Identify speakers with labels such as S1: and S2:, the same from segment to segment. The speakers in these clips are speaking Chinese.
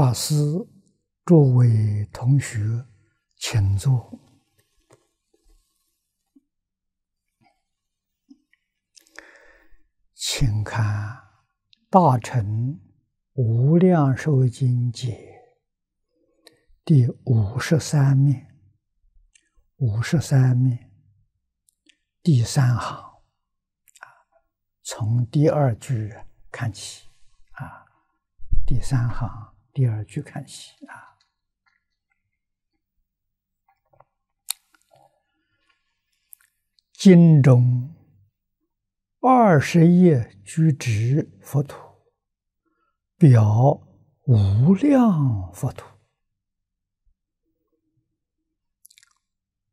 S1: 法师，诸位同学，请坐。请看《大乘无量寿经》解第五十三面，五十三面第三行，从第二句看起，啊，第三行。第二句看戏啊，经中二十页居止，佛土，表无量佛土，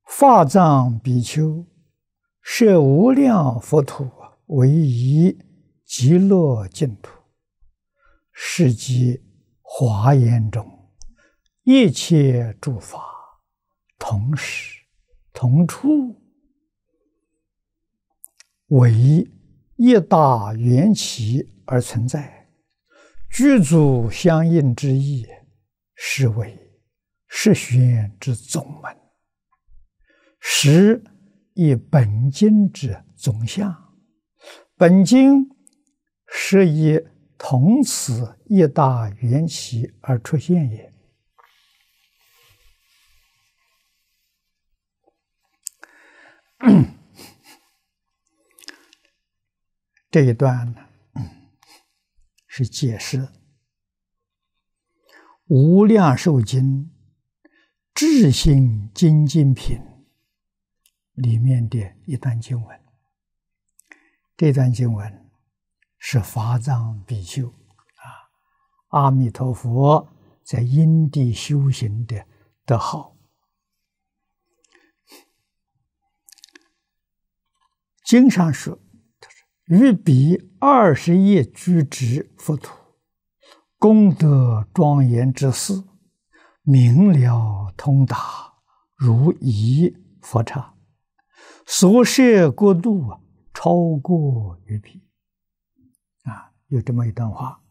S1: 法藏比丘设无量佛土为一极乐净土，是即。华严中，一切诸法同时同处，为一大缘起而存在，具足相应之意，是为十玄之总门，十以本经之总相，本经是以。同此一大缘起而出现也。这一段呢，是解释《无量寿经》《智心精进品》里面的一段经文。这段经文。是法藏比丘啊，阿弥陀佛在因地修行的德号。经上说：“于彼二十亿居之佛土，功德庄严之寺，明了通达，如一佛刹，所摄国度啊，超过于彼。”有这么一段话，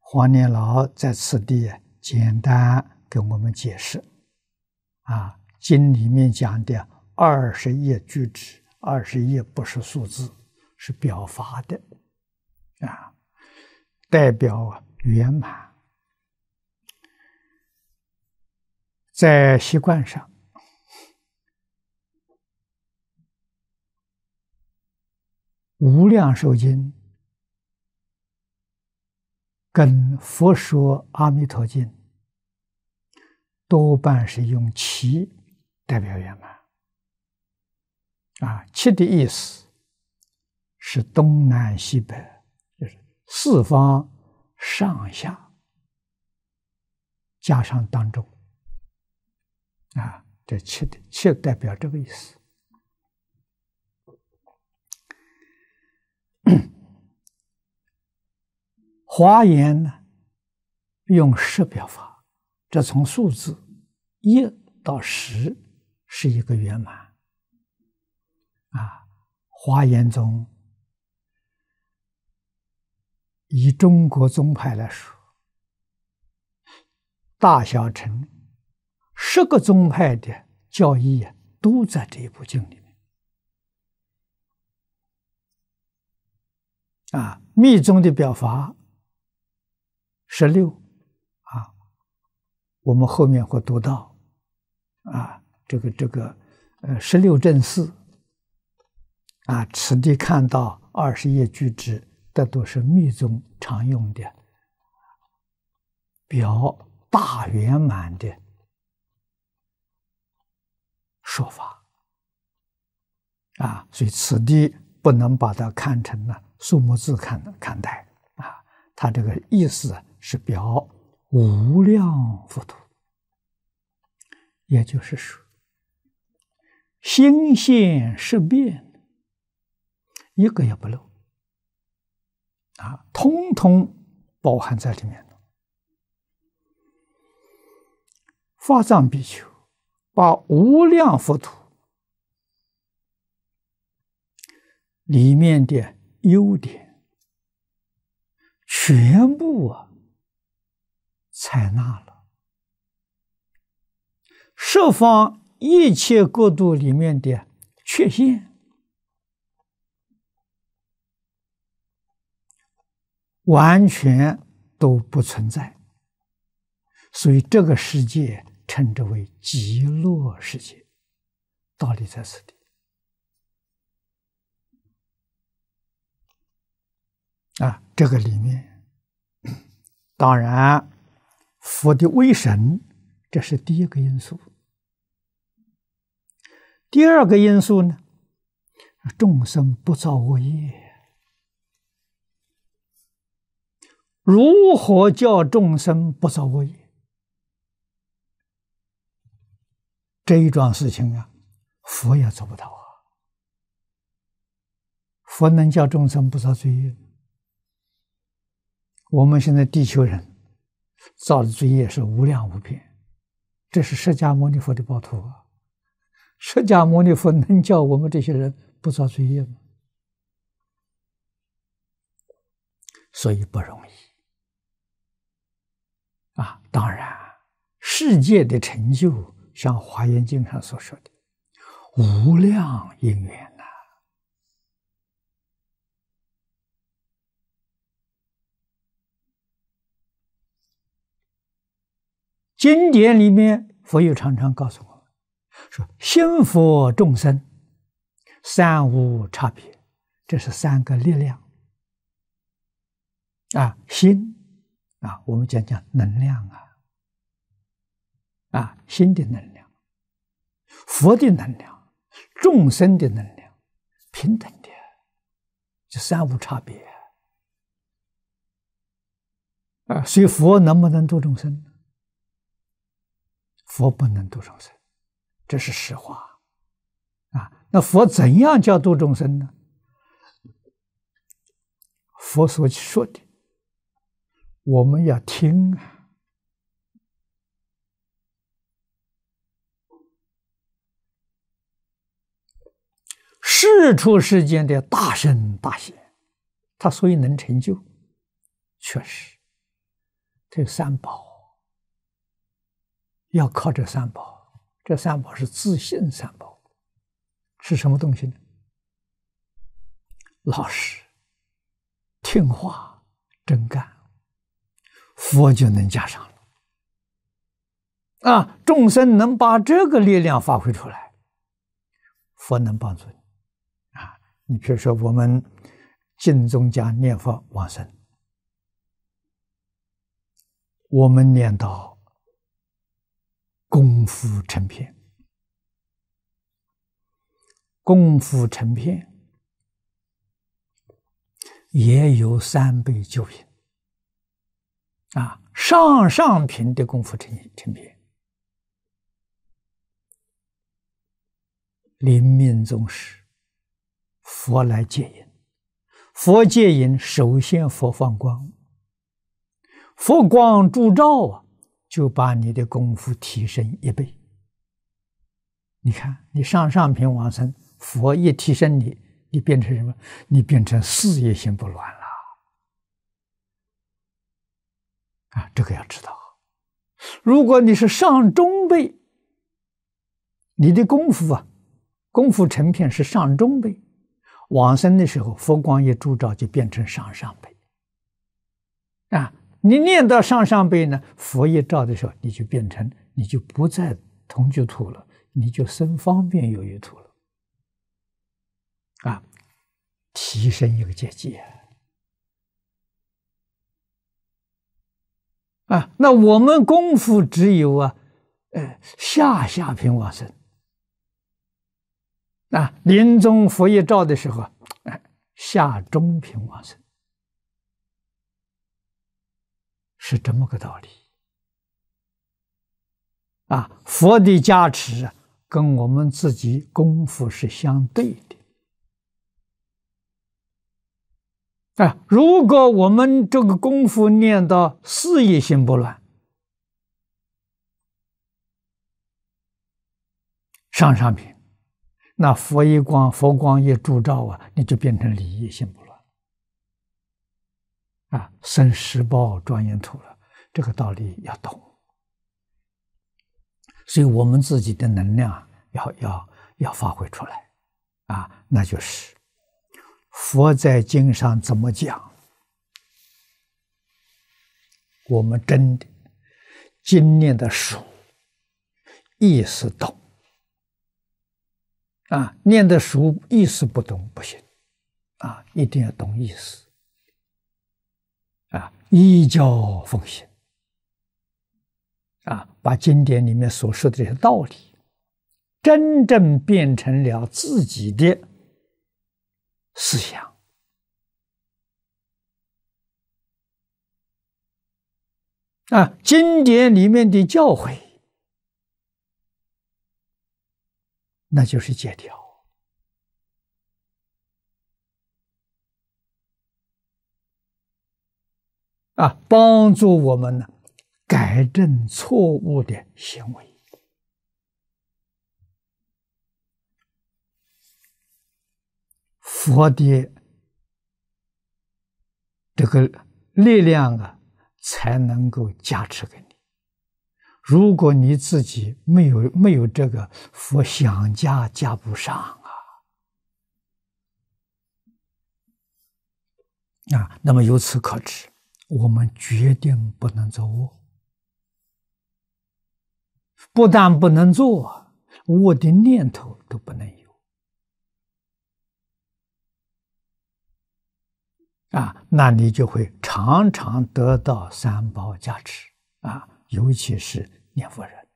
S1: 黄年老在此地简单给我们解释：啊，经里面讲的二十页巨纸，二十页不是数字，是表法的，啊，代表圆满。在习惯上，无量寿经。跟佛说阿弥陀经，多半是用“七”代表圆满。啊，“七”的意思是东南西北，就是四方、上下，加上当中，啊，这“七”的“七”代表这个意思。华严呢，用十表法，这从数字一到十是一个圆满啊。华严宗，以中国宗派来说，大小乘十个宗派的教义啊，都在这一部经里面啊。密宗的表法。十六，啊，我们后面会读到，啊，这个这个，呃，十六正四，啊，此地看到二十页巨纸，这都是密宗常用的表大圆满的说法，啊，所以此地不能把它看成呢数目字看看待，啊，它这个意思。是表无量佛土，也就是说，心现十变，一个也不漏，啊，通通包含在里面了。发藏比丘把无量佛土里面的优点全部啊。采纳了，十方一切国度里面的缺陷，完全都不存在，所以这个世界称之为极乐世界，道理在此地。啊，这个里面，当然。佛的威神，这是第一个因素。第二个因素呢？众生不造恶业。如何叫众生不造恶业？这一桩事情啊，佛也做不到啊。佛能叫众生不造罪业，我们现在地球人。造的罪业是无量无边，这是释迦牟尼佛的报图。释迦牟尼佛能叫我们这些人不造罪业吗？所以不容易啊！当然，世界的成就，像《华严经》上所说的，无量因缘。经典里面，佛又常常告诉我们说：“心、佛、众生三无差别，这是三个力量啊，心啊，我们讲讲能量啊，啊，心的能量、佛的能量、众生的能量，平等的，这三无差别啊。所以，佛能不能度众生？”佛不能度众生，这是实话，啊，那佛怎样叫度众生呢？佛所说的，我们要听啊。世出世间的大圣大贤，他所以能成就，确实，他有三宝。要靠这三宝，这三宝是自信三宝，是什么东西呢？老实、听话、真干，佛就能加上了。啊，众生能把这个力量发挥出来，佛能帮助你。啊，你比如说我们净宗家念佛往生，我们念到。功夫成片，功夫成片，也有三倍九品啊！上上品的功夫成成片，临命终时，佛来接引，佛接引首先佛放光，佛光助照啊。就把你的功夫提升一倍。你看，你上上品往生，佛一提升你，你变成什么？你变成事业心不乱了。啊，这个要知道。如果你是上中辈，你的功夫啊，功夫成片是上中辈，往生的时候，佛光一铸照，就变成上上辈。啊。你念到上上辈呢，佛一照的时候，你就变成，你就不再同居土了，你就生方便有余土了，啊，提升一个阶级啊！啊，那我们功夫只有啊，呃，下下品往生，啊，临终佛一照的时候，哎，下中品往生。是这么个道理啊！佛的加持跟我们自己功夫是相对的。啊，如果我们这个功夫练到四业心不乱，上上品，那佛一光，佛光一铸照啊，你就变成离业心不乱。啊，生十宝庄严土了，这个道理要懂。所以我们自己的能量要要要发挥出来，啊，那就是佛在经上怎么讲，我们真的经念的熟，意思懂。啊，念的熟意思不懂不行，啊，一定要懂意思。依教奉行，啊，把经典里面所说的这些道理，真正变成了自己的思想。啊，经典里面的教诲，那就是借条。啊，帮助我们呢改正错误的行为，佛的这个力量啊，才能够加持给你。如果你自己没有没有这个佛想加加不上啊，啊，那么由此可知。我们决定不能做恶，不但不能做恶的念头都不能有，啊，那你就会常常得到三宝加持啊，尤其是念佛人，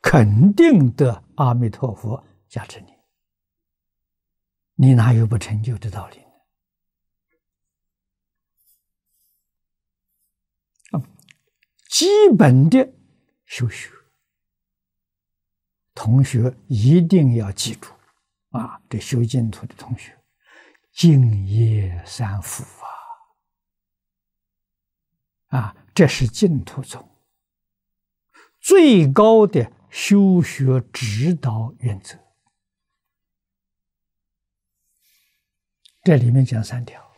S1: 肯定得阿弥陀佛加持你，你哪有不成就的道理？基本的修学，同学一定要记住啊！这修净土的同学，净业三福啊，啊，这是净土中最高的修学指导原则。这里面讲三条，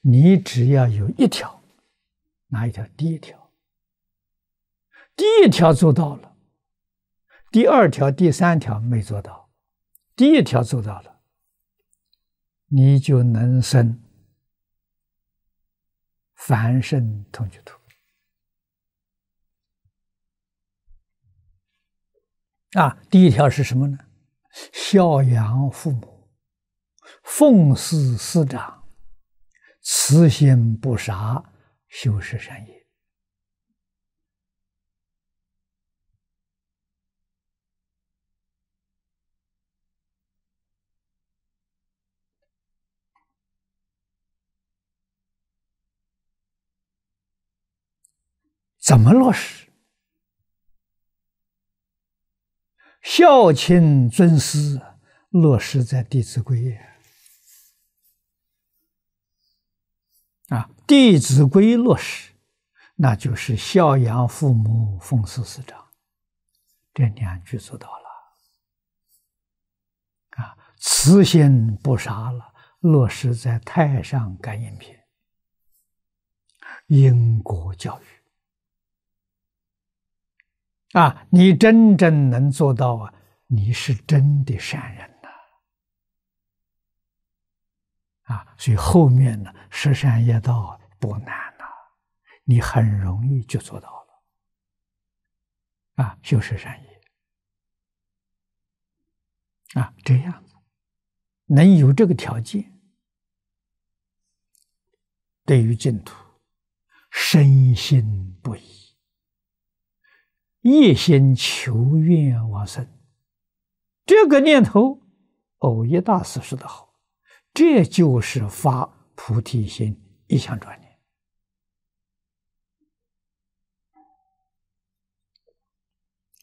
S1: 你只要有一条，哪一条？第一条。第一条做到了，第二条、第三条没做到。第一条做到了，你就能生凡圣同居土。啊，第一条是什么呢？孝养父母，奉事师长，慈心不杀，修十善业。怎么落实？孝亲尊师落实在《弟子规》啊，《弟子规》落实，那就是孝养父母，奉事师长，这两句做到了。啊，慈心不杀了，落实在《太上感应篇》，英国教育。啊，你真正能做到啊，你是真的善人呐！啊，所以后面呢，十善业道不难呐，你很容易就做到了。啊，修十善业，啊，这样子，能有这个条件，对于净土，深信不疑。一心求愿往生，这个念头，偶一大师说的好，这就是发菩提心，一相转念。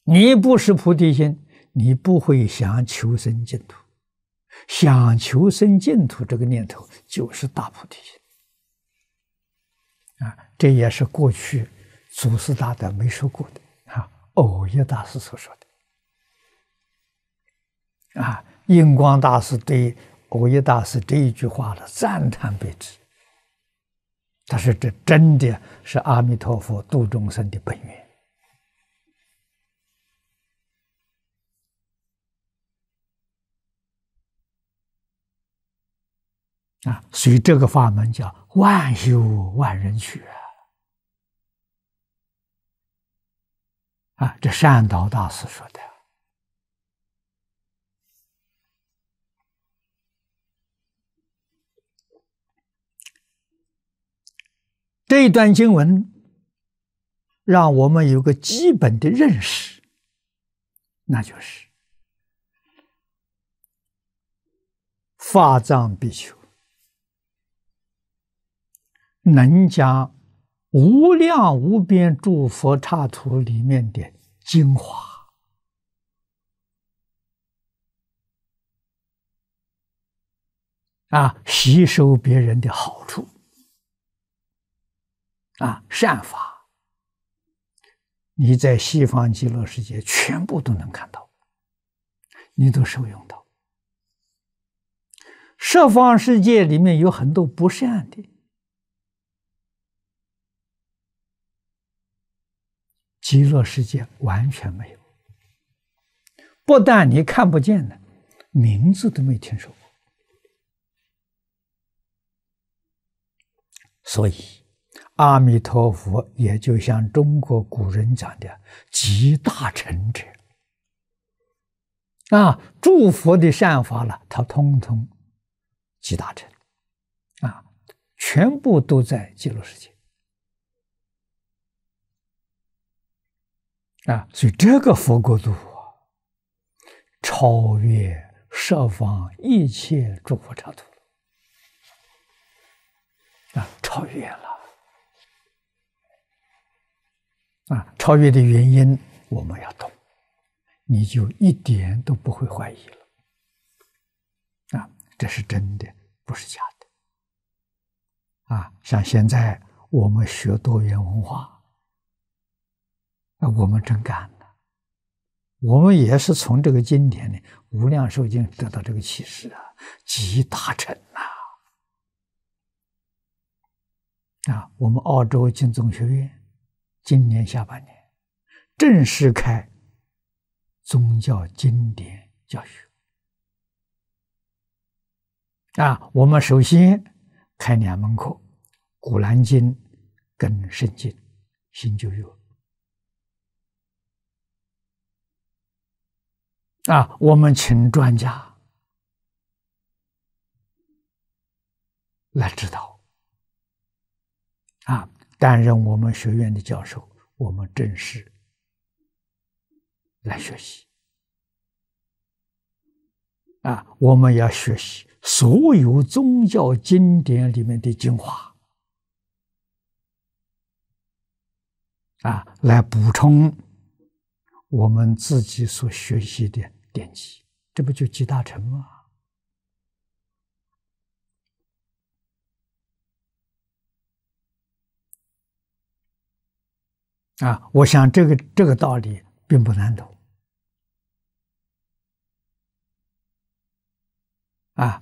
S1: 你不是菩提心，你不会想求生净土；想求生净土这个念头，就是大菩提心啊！这也是过去祖师大德没说过的。藕叶大师所说的，啊，印光大师对藕叶大师这一句话的赞叹不止。他说：“这真的是阿弥陀佛度众生的本源。”啊，所以这个法门叫“万修万人学。啊，这善导大师说的这一段经文，让我们有个基本的认识，那就是法藏比丘能将。无量无边诸佛刹土里面的精华啊，吸收别人的好处啊，善法，你在西方极乐世界全部都能看到，你都受用到。十方世界里面有很多不善的。极乐世界完全没有，不但你看不见的，名字都没听说过。所以，阿弥陀佛也就像中国古人讲的“集大成者”，啊，祝福的善法了，他通通集大成，啊，全部都在极乐世界。啊，所以这个佛国度啊，超越十方一切诸佛刹土，啊，超越了，啊，超越的原因我们要懂，你就一点都不会怀疑了，啊，这是真的，不是假的，啊，像现在我们学多元文化。啊，我们真干了！我们也是从这个经典的《无量寿经》得到这个启示啊，集大成呐！啊，我们澳洲金钟学院今年下半年正式开宗教经典教学啊，我们首先开两门课：《古兰经》跟《圣经》，新旧约。啊，我们请专家来指导，啊，担任我们学院的教授，我们正式来学习。啊，我们要学习所有宗教经典里面的精华，啊，来补充我们自己所学习的。奠基，这不就集大成吗？啊，我想这个这个道理并不难懂。啊，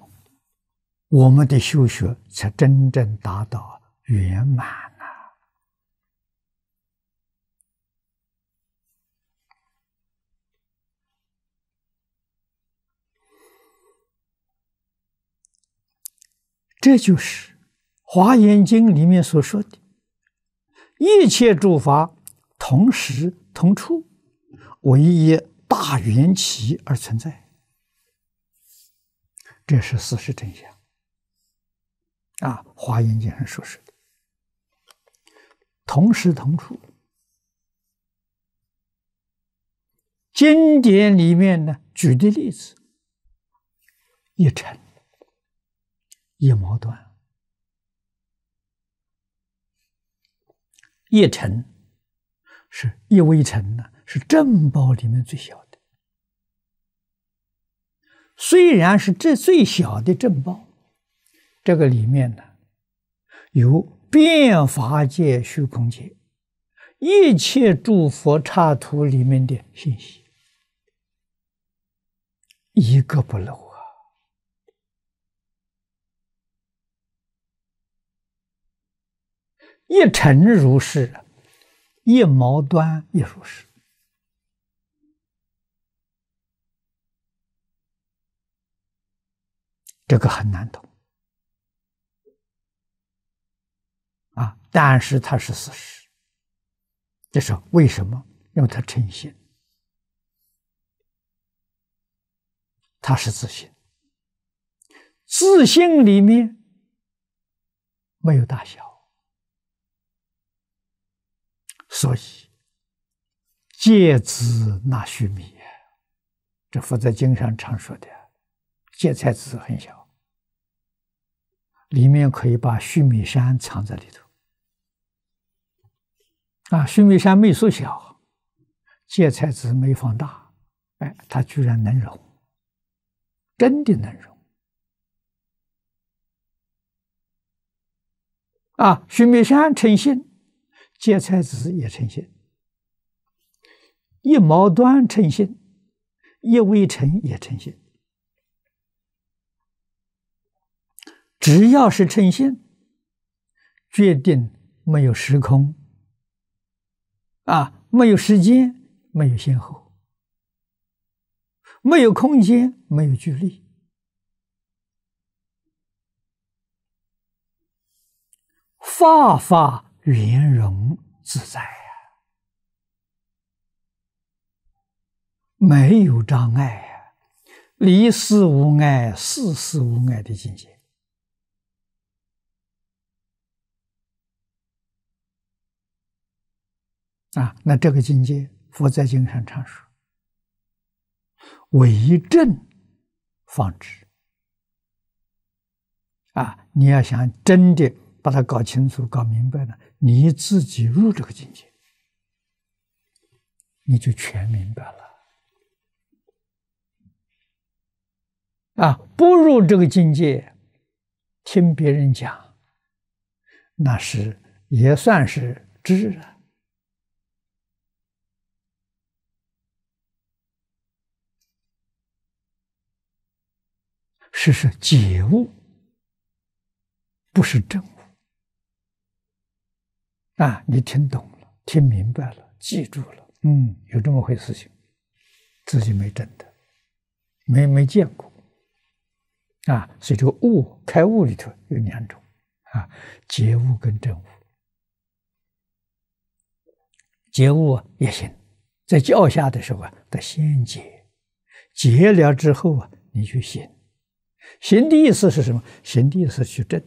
S1: 我们的修学才真正达到圆满。这就是《华严经》里面所说的一切诸法同时同处，唯一大缘起而存在，这是事实真相。啊，《华严经》上所说的，同时同处。经典里面呢举的例子一尘。叶毛段叶尘是叶微尘呢，是正报里面最小的。虽然是这最小的正报，这个里面呢，有变法界虚空界一切诸佛刹土里面的信息，一个不漏。一尘如是，一毛端亦如是。这个很难懂啊！但是它是事实。这是为什么？因为他诚性，它是自信，自信里面没有大小。所以芥子纳须弥，这佛在经上常说的，芥菜籽很小，里面可以把须弥山藏在里头。啊，须弥山没缩小，芥菜籽没放大，哎，它居然能容，真的能容。啊，须弥山成信，芥菜籽也成心，一毛端成心，一微尘也成心。只要是成心，决定没有时空，啊，没有时间，没有先后，没有空间，没有距离，发发。圆融自在呀，没有障碍呀，离思无碍、事事无碍的境界啊。那这个境界，佛在经上常说，为正方知啊。你要想真的把它搞清楚、搞明白了。你自己入这个境界，你就全明白了。啊，不入这个境界，听别人讲，那是也算是知了。是是解悟，不是正。啊，你听懂了，听明白了，记住了，嗯，有这么回事情，自己没真的，没没见过，啊，所以这个悟开悟里头有两种，啊，解悟跟证悟，解悟也行，在教下的时候啊，得先解，解了之后啊，你去行，行的意思是什么？行的意思去证。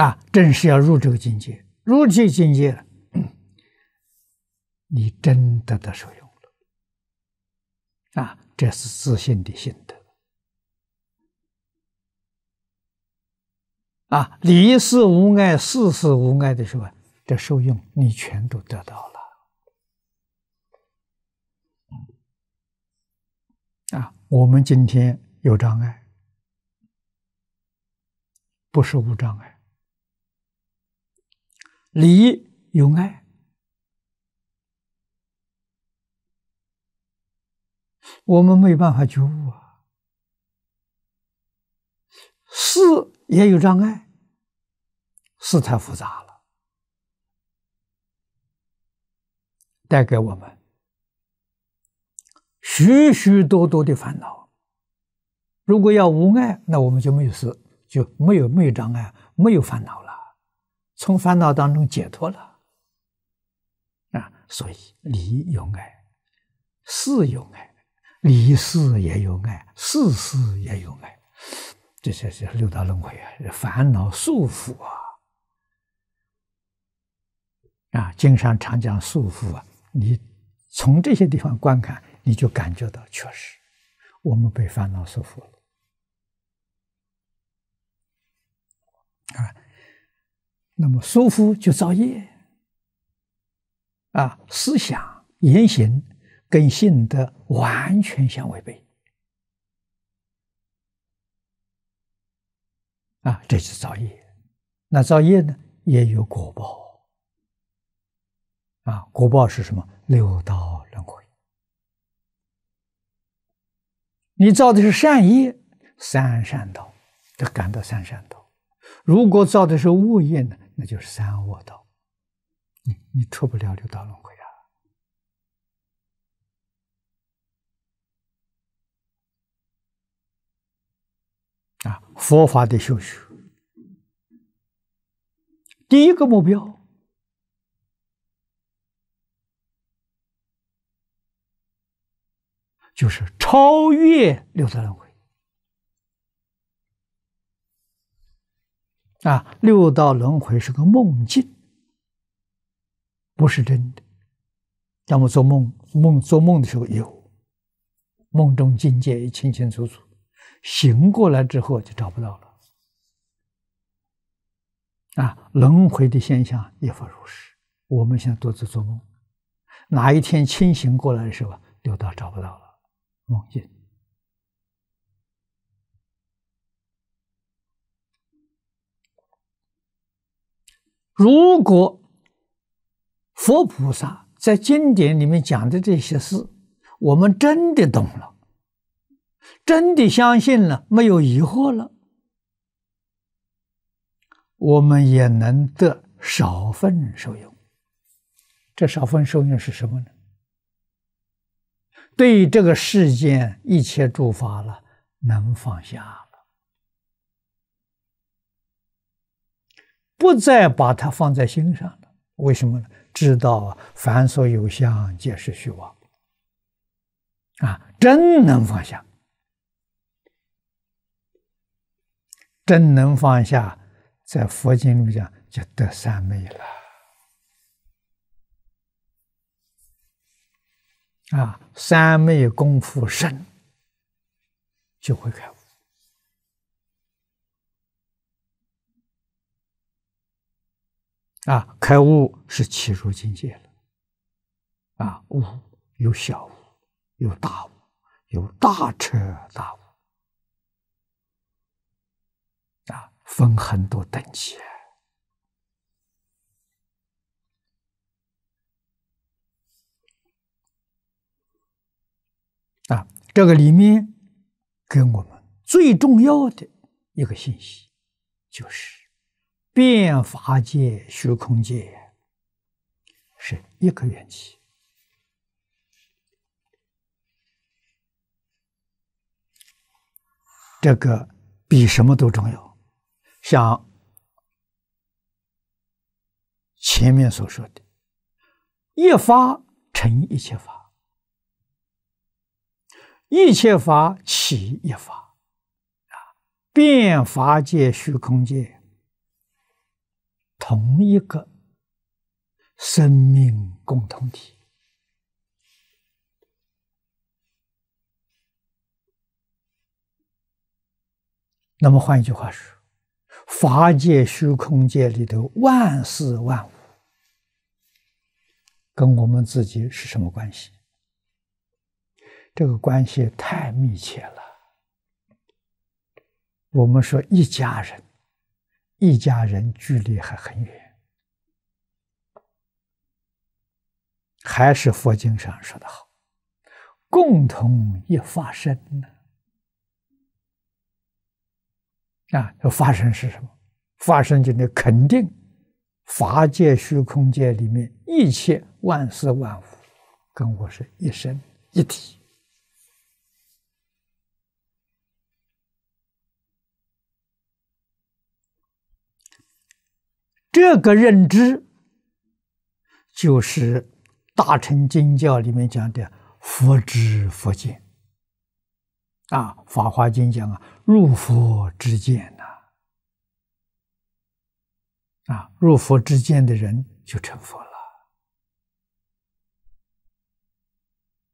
S1: 啊，正是要入这个境界，入这境界，了，你真得到受用了。啊，这是自信的心得。啊，离世无碍、世事无碍的时候，这受用，你全都得到了。啊，我们今天有障碍，不是无障碍。理有爱，我们没有办法觉悟啊。事也有障碍，事太复杂了，带给我们许许多多的烦恼。如果要无碍，那我们就没有事，就没有没有障碍，没有烦恼了。从烦恼当中解脱了，啊，所以理有爱，事有爱，理事也有爱，事事也有爱，这些是六道轮回啊，烦恼束缚啊，啊，经常常讲束缚啊，你从这些地方观看，你就感觉到确实，我们被烦恼束缚了，啊。那么舒服就造业，啊，思想言行跟性德完全相违背，啊，这是造业。那造业呢，也有果报，啊，果报是什么？六道轮回。你造的是善业，三善道，就赶到三善道；如果造的是恶业呢？那就是三恶道，你你出不了六道轮回啊！啊，佛法的修学，第一个目标就是超越六道轮回。啊，六道轮回是个梦境，不是真的。当我做梦梦做梦的时候有，梦中境界也清清楚楚，醒过来之后就找不到了。啊，轮回的现象也发如是。我们现在独自做梦，哪一天清醒过来的时候，六道找不到了，梦境。如果佛菩萨在经典里面讲的这些事，我们真的懂了，真的相信了，没有疑惑了，我们也能得少分受用。这少分受用是什么呢？对这个世间一切诸法了，能放下。不再把它放在心上了，为什么呢？知道凡所有相，皆是虚妄。啊，真能放下，真能放下，在佛经里讲叫得三昧了。啊，三昧功夫深，就会开悟。啊，开悟是起入境界了。啊，悟有小悟，有大悟，有大彻大悟。啊，分很多等级。啊，这个里面给我们最重要的一个信息，就是。变法界、虚空界是一个缘起，这个比什么都重要。像前面所说的，一发成一切法，一切法起一发，啊，变法界、虚空界。同一个生命共同体。那么换一句话说，法界、虚空界里头万事万物，跟我们自己是什么关系？这个关系太密切了。我们说一家人。一家人距离还很远，还是佛经上说的好：“共同一发生呢。”啊，这发生是什么？发生就得肯定法界虚空界里面一切万事万物跟我是一生一体。这个认知，就是大乘经教里面讲的佛知佛见。啊，《法华经》讲啊，入佛之见呐。啊，入佛之见的人就成佛了。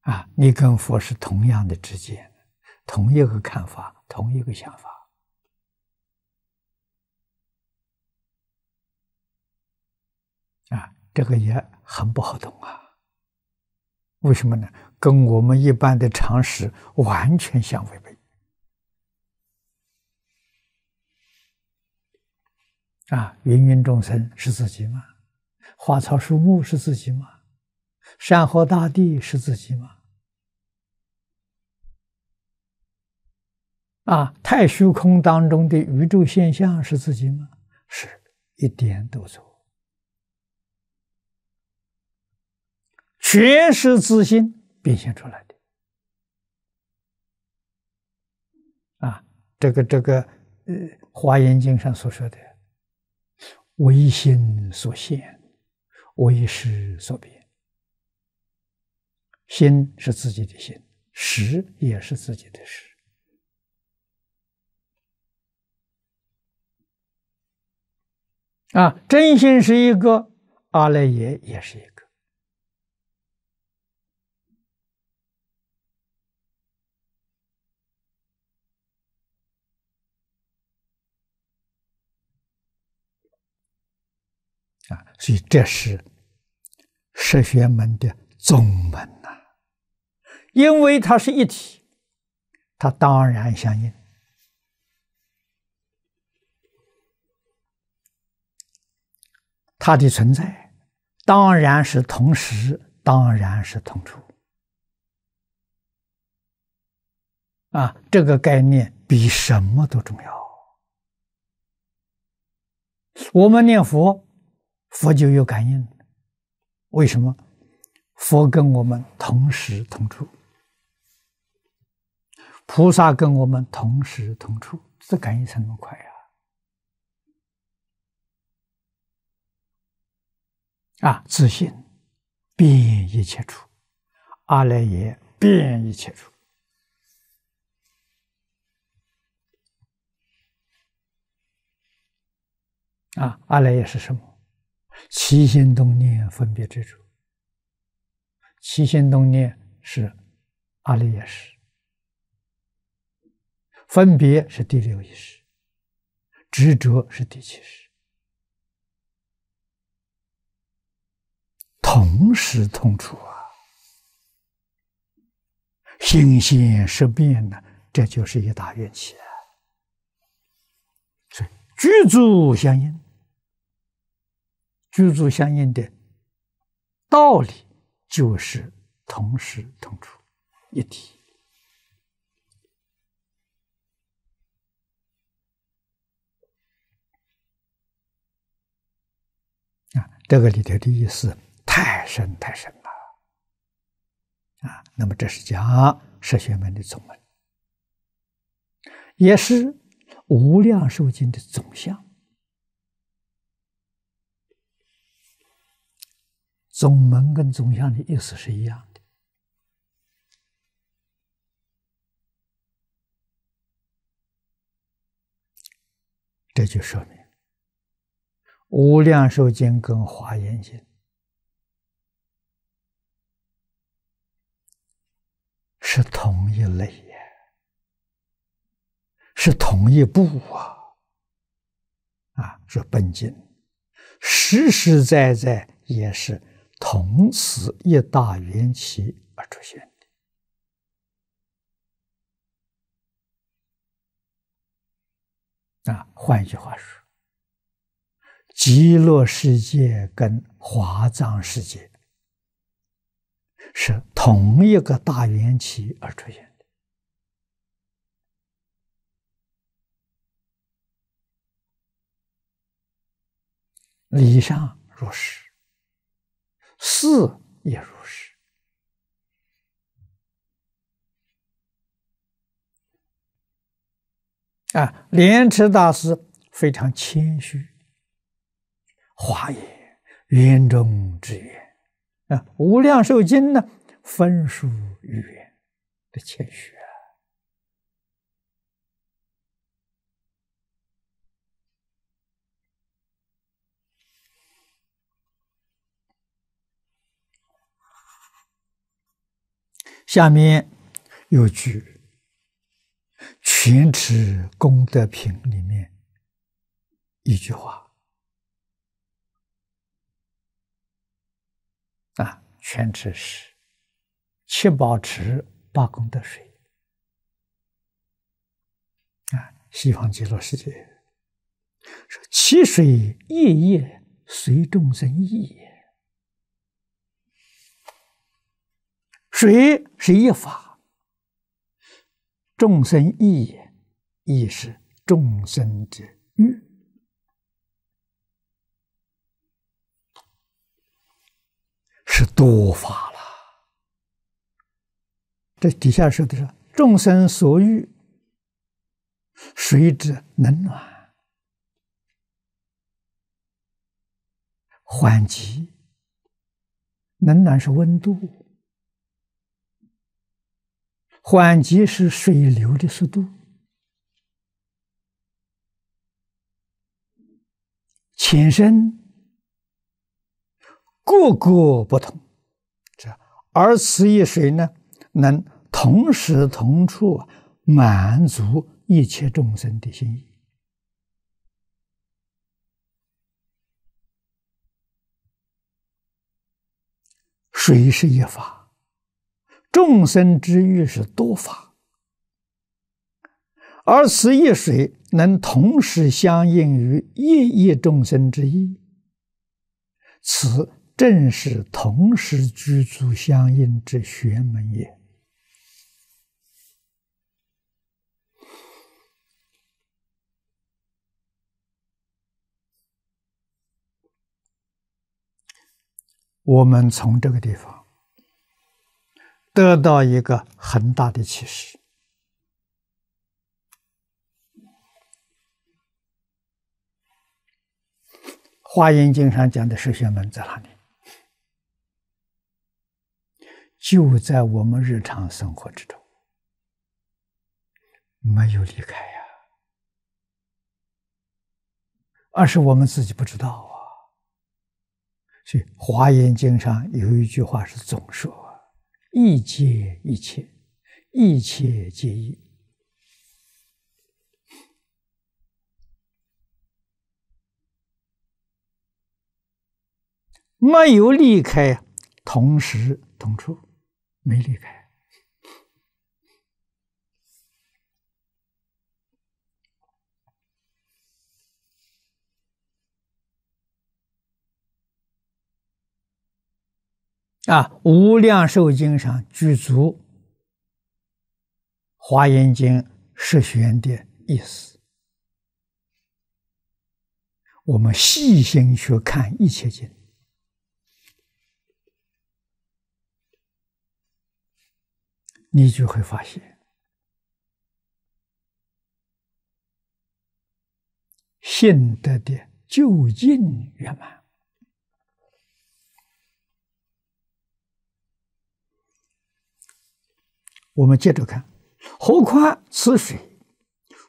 S1: 啊，你跟佛是同样的之见，同一个看法，同一个想法。啊，这个也很不好懂啊！为什么呢？跟我们一般的常识完全相违背。啊，芸芸众生是自己吗？花草树木是自己吗？山河大地是自己吗？啊，太虚空当中的宇宙现象是自己吗？是一点都错。全是自信变现出来的啊！这个这个，呃，《华严经》上所说的“唯心所现，唯识所变”，心是自己的心，识也是自己的识啊！真心是一个，阿赖耶也是一个。啊，所以这是十学门的宗门呐，因为它是一体，它当然相应，它的存在当然是同时，当然是同处。啊，这个概念比什么都重要，我们念佛。佛就有感应，为什么？佛跟我们同时同处，菩萨跟我们同时同处，这感应那么快呀？啊，自信，遍一切处；阿赖耶遍一切处。啊，阿赖耶是什么？七心动念分别之处。七心动念是阿赖耶识，分别是第六意识，执着是第七识，同时同处啊，心心识变呢，这就是一大缘起，所以具足相应。居住相应的道理，就是同时同处一体啊！这个里头的意思太深太深了啊！那么，这是讲摄学门的总门，也是无量寿经的总相。总门跟总相的意思是一样的，这就说明《无量寿经》跟《华严经》是同一类呀，是同一部啊，啊，是本经，实实在在也是。同时，一大缘起而出现的。啊，换一句话说，极乐世界跟华藏世界是同一个大缘起而出现的。理上如是。事也如是啊！莲池大师非常谦虚，华也云中之言啊！无量寿经呢，分书语言的谦虚。下面有句《全池功德品》里面一句话啊：“全池是七宝池，八功德水啊，西方极乐世界说七水，夜夜随众生意。”水是一法，众生意也，亦是众生之欲，是多法了。这底下说的是众生所欲，水之冷暖、缓急，冷暖是温度。缓急是水流的速度，浅深，各个不同。这而此一水呢，能同时同处满足一切众生的心意。水是一法。众生之欲是多法，而此一水能同时相应于一亿众生之意，此正是同时具足相应之玄门也。我们从这个地方。得到一个很大的启示，《华严经》上讲的十玄门在哪里？就在我们日常生活之中，没有离开呀，而是我们自己不知道啊。所以，《华严经》上有一句话是总说。一切一切，一切皆一，没有离开，同时同处，没离开。啊！无量寿经上具足《华严经》十玄的意思，我们细心去看一切经，你就会发现信德的究竟圆满。我们接着看，何况此水，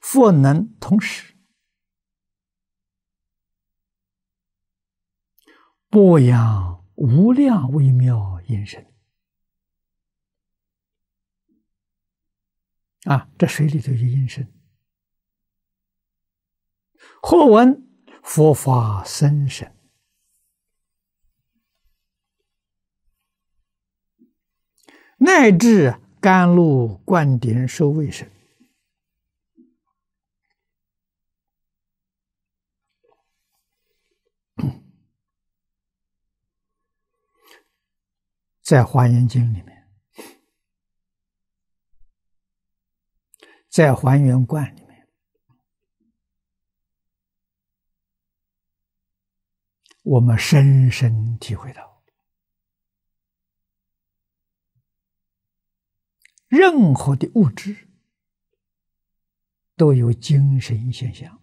S1: 复能通时，波扬无量微妙音声。啊，这水里头有音声。或闻佛法深深，乃至。甘露灌顶，收卫生，在《华严经》里面，在《还原观》里面，我们深深体会到。任何的物质都有精神现象，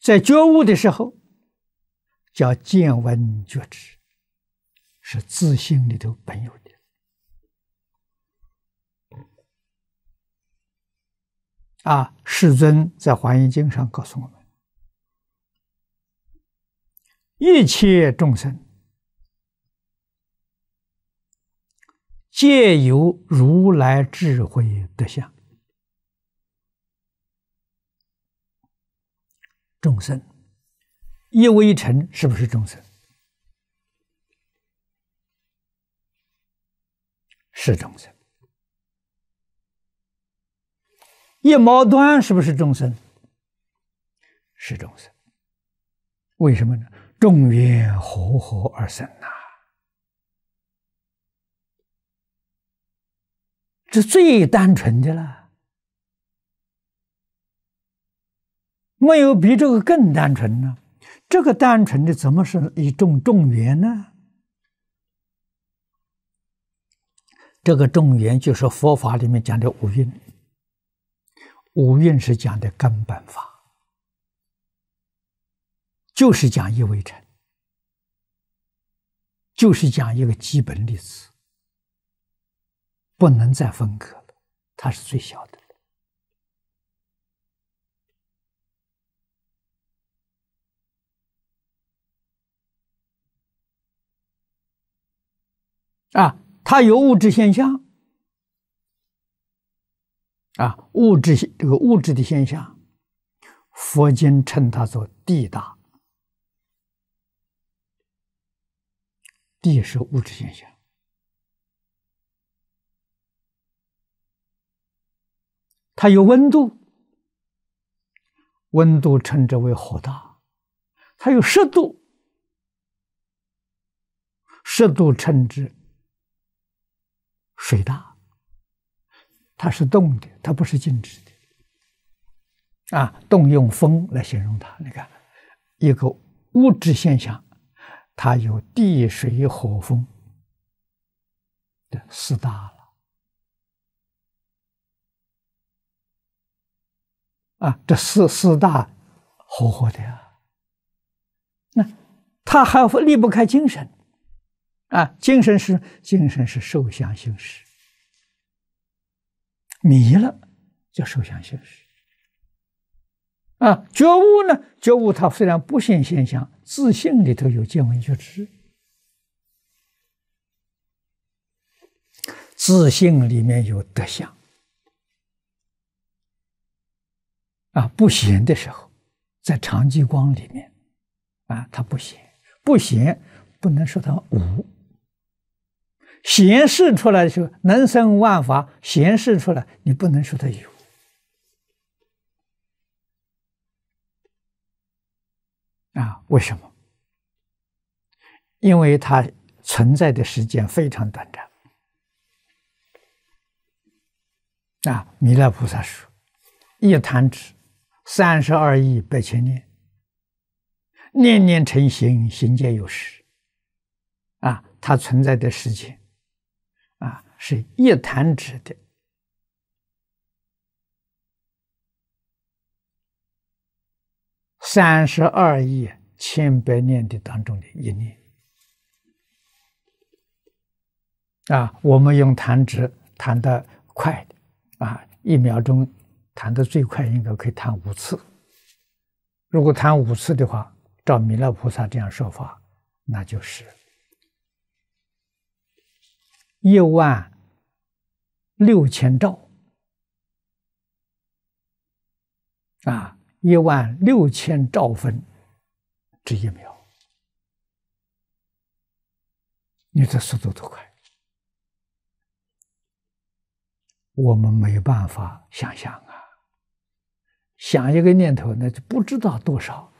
S1: 在觉悟的时候叫见闻觉知，是自性里头本有的。啊，世尊在《华严经》上告诉我们：一切众生。借由如来智慧德相，众生一微尘是不是众生？是众生。一毛端是不是众生？是众生。为什么呢？众缘和合而生呐。是最单纯的了，没有比这个更单纯了。这个单纯的怎么是一种众缘呢？这个众缘就是佛法里面讲的五蕴，五蕴是讲的根本法，就是讲一微尘，就是讲一个基本粒子。不能再分割了，它是最小的啊，它有物质现象。啊，物质这个物质的现象，佛经称它做地大。地是物质现象。它有温度，温度称之为火大；它有湿度，湿度称之水大。它是动的，它不是静止的。啊，动用风来形容它。你看，一个物质现象，它有地、水、火、风的四大。啊，这四四大，活活的呀！那他还离不开精神，啊，精神是精神是受想行识，迷了叫受想行识，啊，觉悟呢？觉悟它虽然不现现象，自信里头有见闻觉知，自信里面有德相。啊，不行的时候，在长寂光里面，啊，它不行不行，不能说它无。显示出来的时候，能生万法；显示出来，你不能说它有。啊，为什么？因为它存在的时间非常短暂。啊，弥勒菩萨说：“一弹指。”三十二亿百千年，念念成形，形皆有时。啊，它存在的时间，啊，是一弹指的。三十二亿千百年的当中的一年，啊，我们用弹指弹的快的，啊，一秒钟。弹的最快应该可以弹五次，如果弹五次的话，照弥勒菩萨这样说法，那就是一万六千兆啊，一万六千兆分之一秒，你这速度多快？我们没有办法想象。想一个念头，那就不知道多少，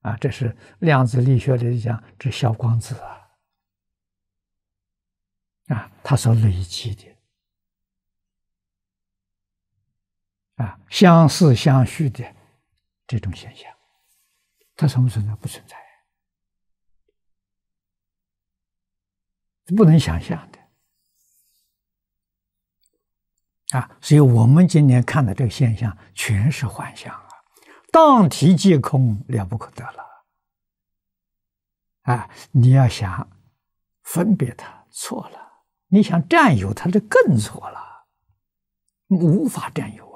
S1: 啊，这是量子力学里讲这小光子啊，啊，它所累积的，啊，相似相续的这种现象，它存不存在？不存在，不能想象的。啊，所以我们今年看的这个现象，全是幻象啊！当提皆空，了不可得了。啊，你要想分别它错了，你想占有它就更错了，无法占有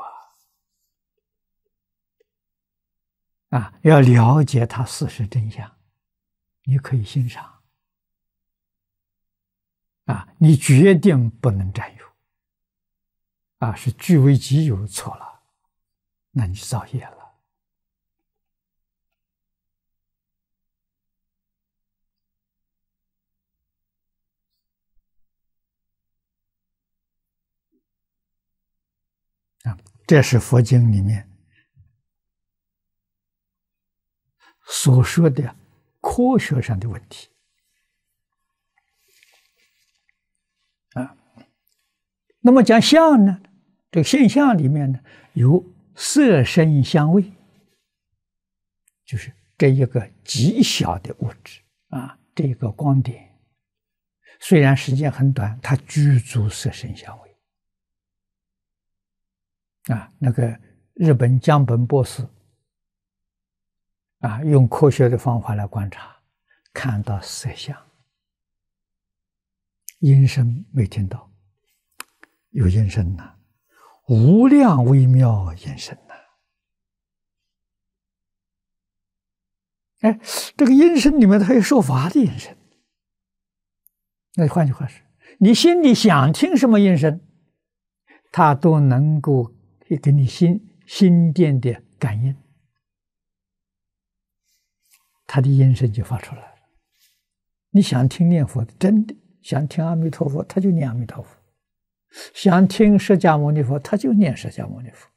S1: 啊！啊，要了解它事实真相，你可以欣赏。啊，你决定不能占有。啊，是据为己有，错了，那你造业了。啊，这是佛经里面所说的科学上的问题。啊，那么讲相呢？这个现象里面呢，有色声香味，就是这一个极小的物质啊，这一个光点，虽然时间很短，它具足色声香味啊。那个日本江本博士啊，用科学的方法来观察，看到色相，音声没听到，有音声呐。无量微妙眼神呐！哎，这个音声里面它有受罚的眼神。那换句话说，你心里想听什么音声，它都能够给你心心电的感应，它的音声就发出来了。你想听念佛真的想听阿弥陀佛，他就念阿弥陀佛。想听释迦牟尼佛，他就念释迦牟尼佛；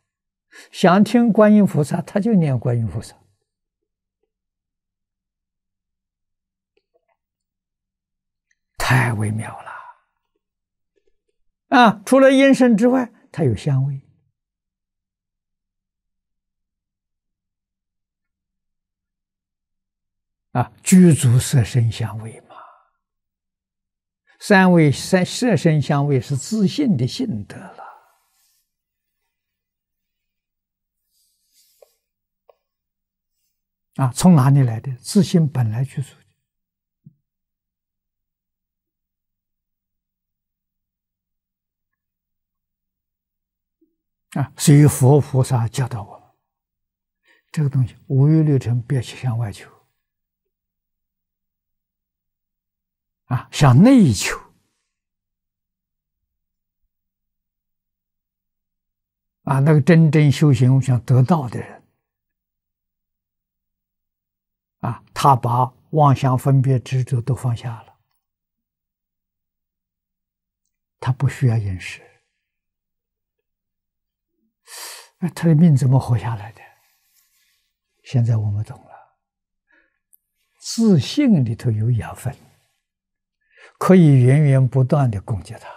S1: 想听观音菩萨，他就念观音菩萨。太微妙了！啊，除了音声之外，它有香味。啊，具足色声香味。三味三色身相味是自信的性德了啊！从哪里来的？自信本来就是。啊！所以佛菩萨教导我们，这个东西五欲六尘要去向外求。啊，向内求。啊，那个真正修行、想得道的人，啊，他把妄想、分别、执着都放下了，他不需要饮食，那他的命怎么活下来的？现在我们懂了，自信里头有养分。可以源源不断的供给他，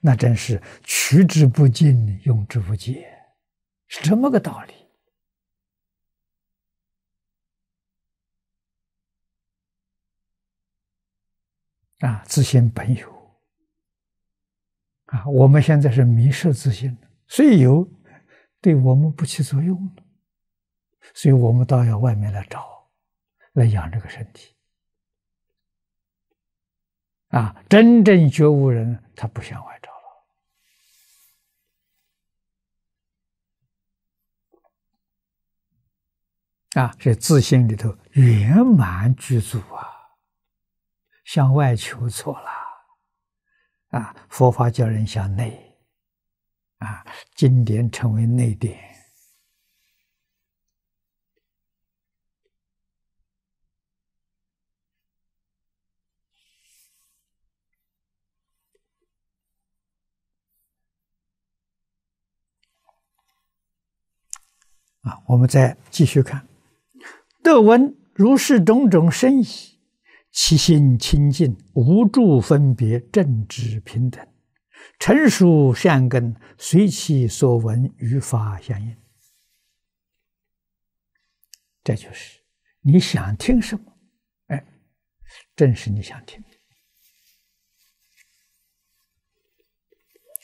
S1: 那真是取之不尽，用之不竭，是这么个道理。啊，自心本有，啊，我们现在是迷失自信了，所以有对我们不起作用了，所以我们倒要外面来找，来养这个身体。啊，真正觉悟人，他不向外找了。啊，这自性里头圆满具足啊，向外求错了。啊，佛法教人向内。啊，经典成为内典。我们再继续看，德闻如是种种深意，其心清净，无著分别，正直平等，成熟善根，随其所闻与法相应。这就是你想听什么，哎，正是你想听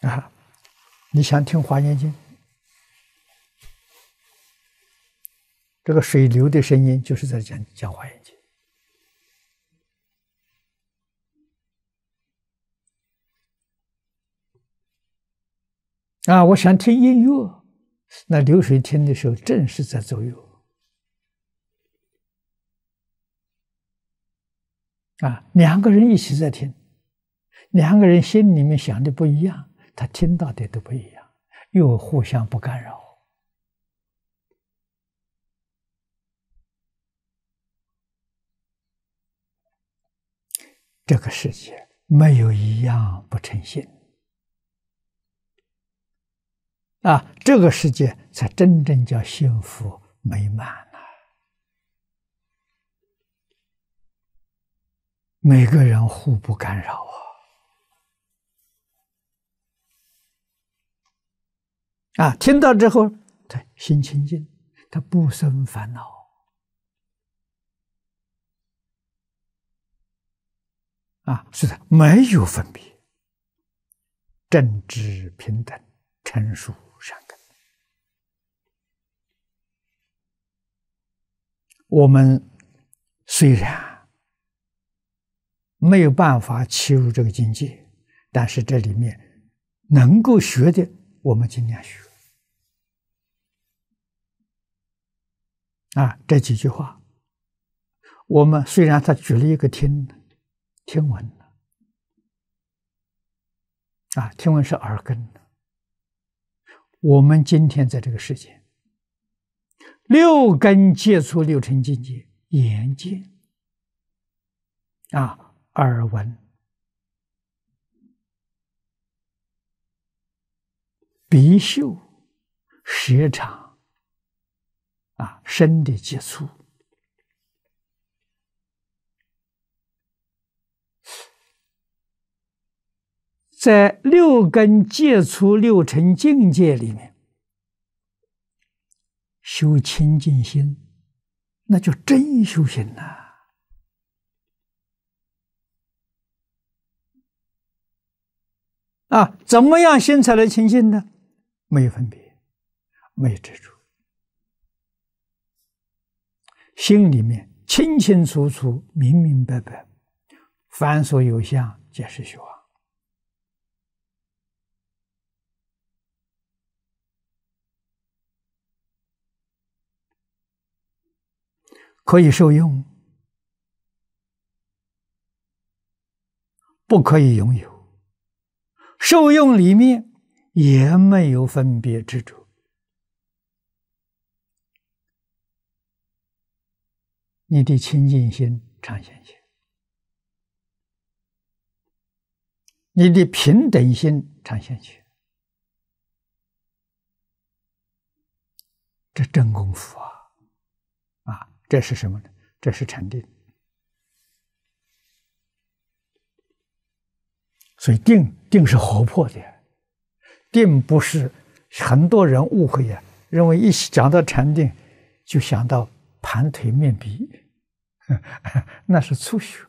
S1: 的啊！你想听《华严经》。这个水流的声音就是在讲讲《华严经》啊！我想听音乐，那流水听的时候正是在左右啊。两个人一起在听，两个人心里面想的不一样，他听到的都不一样，又互相不干扰。这个世界没有一样不诚信，啊，这个世界才真正叫幸福美满呐！每个人互不干扰，啊，听到之后，他心清净，他不生烦恼。啊，是的，没有分别，正直平等，成熟善根。我们虽然没有办法切入这个境界，但是这里面能够学的，我们尽量学。啊，这几句话，我们虽然他举了一个听。听闻了啊，听闻是耳根我们今天在这个世界，六根接触六尘境界，眼见啊，耳闻、鼻嗅、舌尝啊，身的接触。在六根戒除六尘境界里面修清净心，那就真修行呐！啊，怎么样心才能清净呢？没有分别，没有执着，心里面清清楚楚、明明白白，凡所有相，皆是虚妄。可以受用，不可以拥有。受用里面也没有分别之处。你的清净心常现去，你的平等心常现去，这真功夫啊！这是什么呢？这是禅定。所以，定定是活泼的，定不是很多人误会呀，认为一讲到禅定就想到盘腿面壁，那是初学。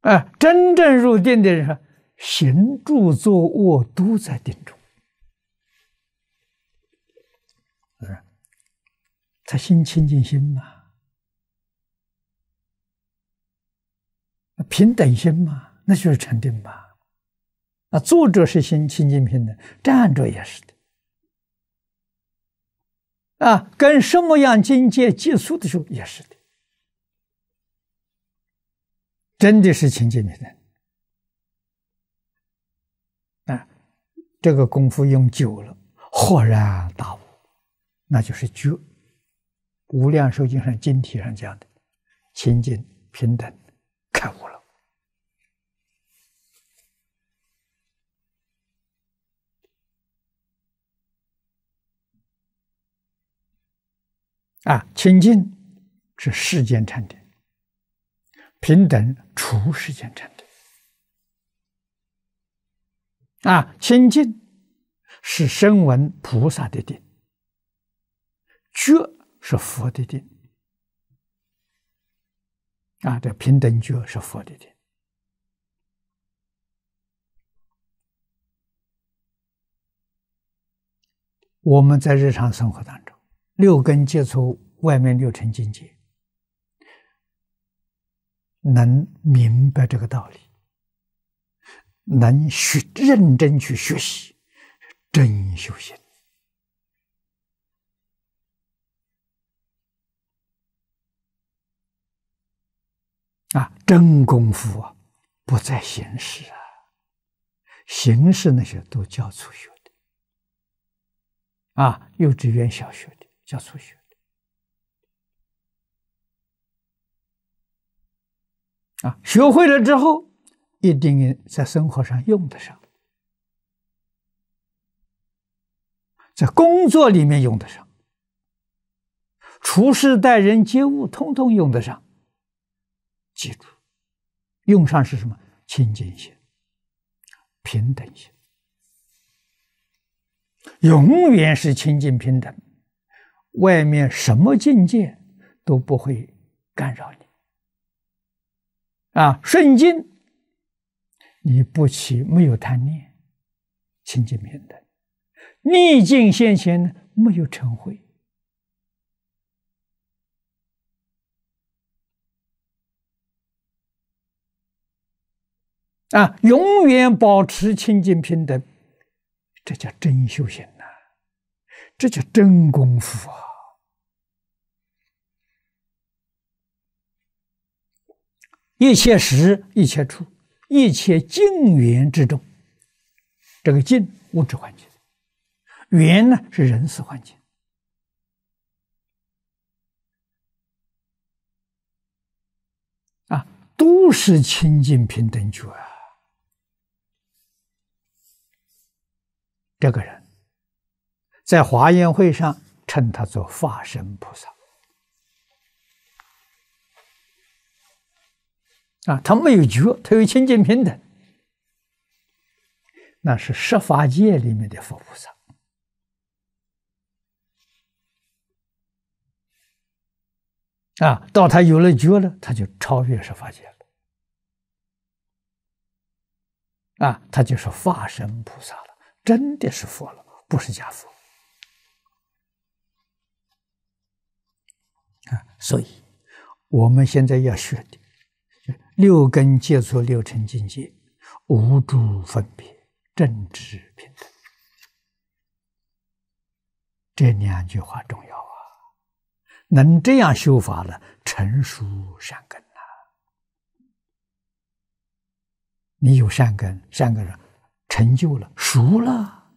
S1: 啊，真正入定的人，行住坐卧都在定中。他心清净心嘛，平等心嘛，那就是禅定吧。啊，坐着是心清净平等，站着也是的。啊，跟什么样境界接触的时候也是的，真的是清净平等。这个功夫用久了，豁然大悟，那就是觉。无量寿经上经体上讲的，清净平等，开悟了。啊，清净是世间禅定，平等除世间禅定。啊，清净是声闻菩萨的定，觉。是佛的的，啊，这平等觉是佛的的。我们在日常生活当中，六根接触外面六尘境界，能明白这个道理，能学认真去学习，真修行。啊，真功夫啊，不在形式啊，形式那些都叫初学的，啊，幼稚园、小学的叫初学的，啊，学会了之后，一定在生活上用得上，在工作里面用得上，处事、待人、接物，通通用得上。记住，用上是什么？清净心、平等心，永远是清净平等。外面什么境界都不会干扰你啊。顺境，你不起没有贪念，清净平等；逆境现前呢，没有成恚。啊，永远保持清净平等，这叫真修行呐，这叫真功夫啊！一切时、一切处、一切境缘之中，这个境物质环境，缘呢是人事环境，啊，都是清净平等觉啊！这个人，在华严会上称他做法身菩萨。啊，他没有觉，他有清净平等，那是十法界里面的佛菩萨。啊，到他有了觉了，他就超越十法界了。啊，他就是法身菩萨了。真的是佛了，不是假佛啊！所以我们现在要学的，六根接触六尘境界，无诸分别，正直平等，这两句话重要啊！能这样修法了，成熟善根呐！你有善根，善根人。成就了，熟了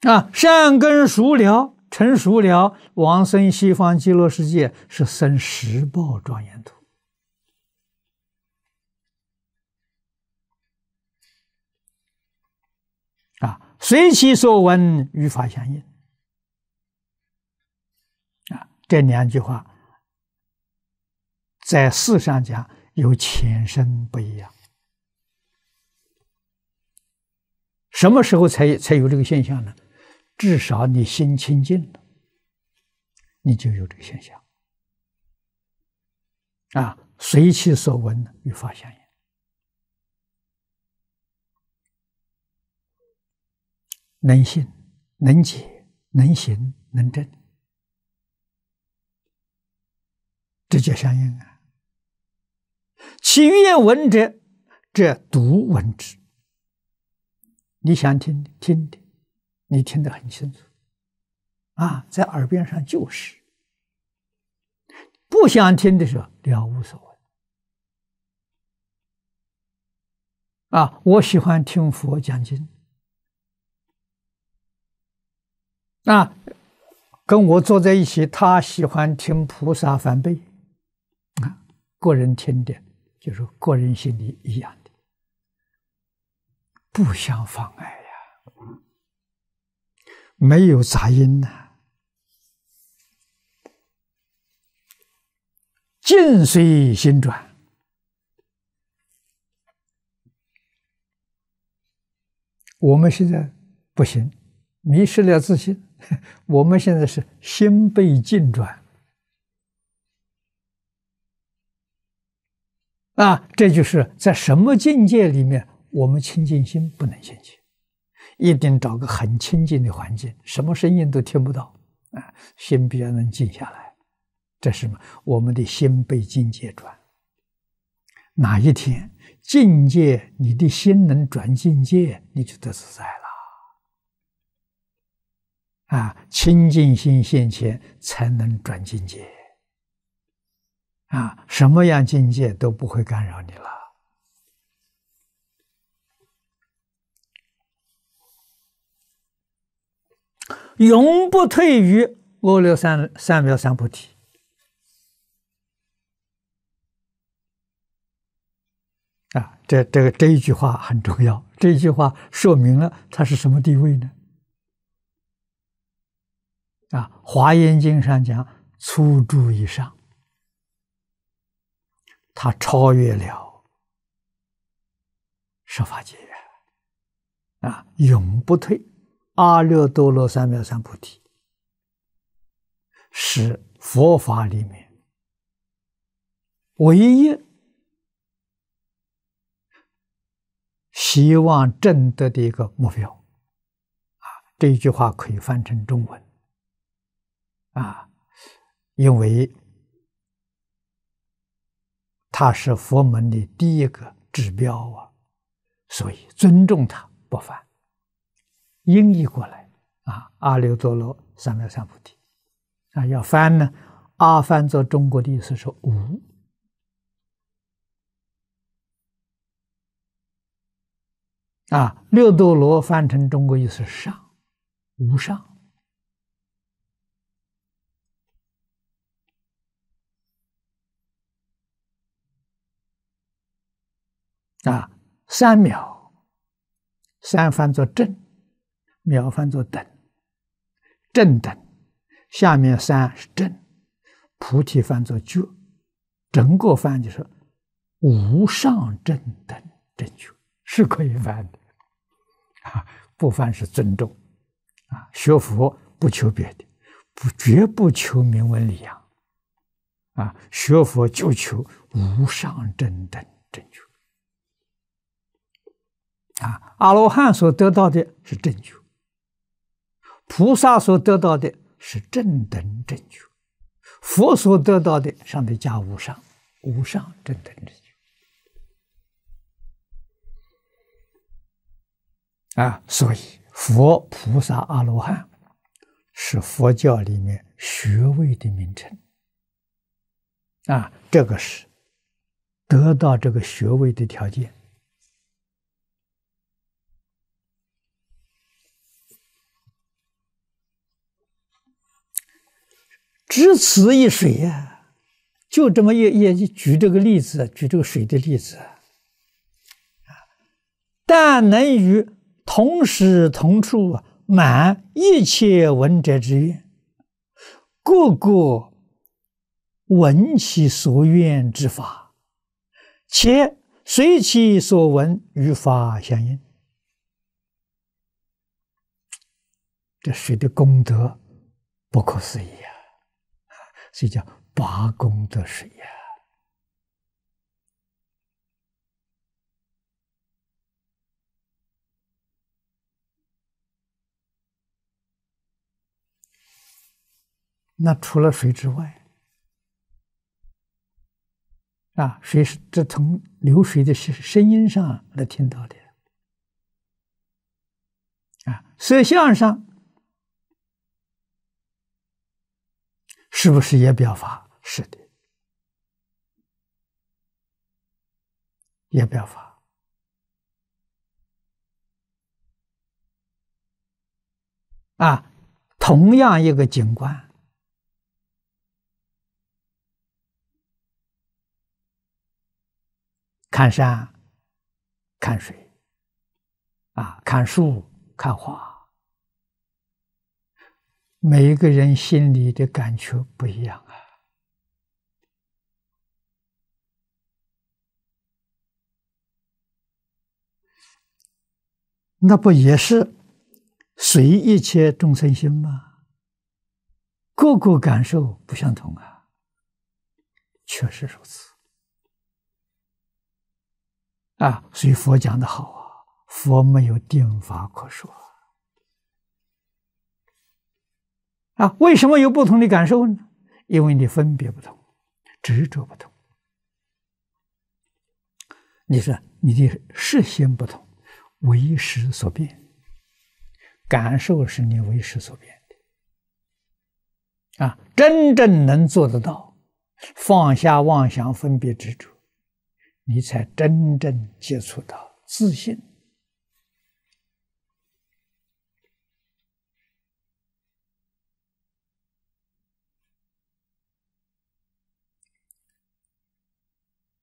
S1: 啊！善根熟了，成熟了，往生西方极乐世界是生十报庄严土啊！随其所闻，与法相应啊！这两句话在世上讲。有浅深不一样，什么时候才才有这个现象呢？至少你心清净了，你就有这个现象。啊，随其所闻与法相应，能信、能解、能行、能证，这叫相应啊。其语闻文者，这读文字。你想听听的，你听得很清楚，啊，在耳边上就是；不想听的时候了，无所谓。啊，我喜欢听佛讲经。啊，跟我坐在一起，他喜欢听菩萨反呗。啊，个人听的。就是个人心里一样的，不相妨碍呀，没有杂音呐，静随心转。我们现在不行，迷失了自信。我们现在是心被静转。啊，这就是在什么境界里面，我们清净心不能现前，一定找个很清净的环境，什么声音都听不到，啊，心比较能静下来。这是么？我们的心被境界转。哪一天境界，你的心能转境界，你就得自在了。啊，清净心现前，才能转境界。啊，什么样境界都不会干扰你了，永不退于阿耨三三藐三菩提。啊，这这个这一句话很重要，这一句话说明了他是什么地位呢？啊，《华严经》上讲，初住以上。他超越了十法界啊，永不退。阿耨多罗三藐三菩提是佛法里面唯一希望证得的一个目标啊。这一句话可以翻成中文啊，因为。他是佛门的第一个指标啊，所以尊重他不翻。音译过来啊，阿耨多罗三藐三菩提啊，要翻呢，阿翻做中国的意思是无啊，六度罗翻成中国意思上，无上。啊，三秒，三翻作正，秒翻作等，正等，下面三是正，菩提翻作觉，整个翻就是无上正等正觉，是可以翻的，啊，不翻是尊重，啊，学佛不求别的，不绝不求名闻利养，啊，学佛就求无上正等正觉。啊，阿罗汉所得到的是正觉，菩萨所得到的是正等正觉，佛所得到的上面加无上，无上正等正觉。啊，所以佛、菩萨、阿罗汉是佛教里面学位的名称。啊，这个是得到这个学位的条件。只此一水呀，就这么一、一、举这个例子，举这个水的例子啊，但能与同时同处满一切闻者之愿，个个闻其所愿之法，且随其所闻与法相应，这水的功德不可思议啊！这叫八功德水呀。那除了水之外，啊，水是这从流水的声声音上来听到的，啊，水向上。是不是也表发？是的，也表发。啊，同样一个景观，看山，看水，啊，看树，看花。每一个人心里的感觉不一样啊，那不也是随一切众生心吗？各个感受不相同啊，确实如此。啊，所以佛讲的好啊，佛没有定法可说。啊，为什么有不同的感受呢？因为你分别不同，执着不同。你是你的视心不同，为时所变，感受是你为时所变的。啊，真正能做得到放下妄想、分别执着，你才真正接触到自信。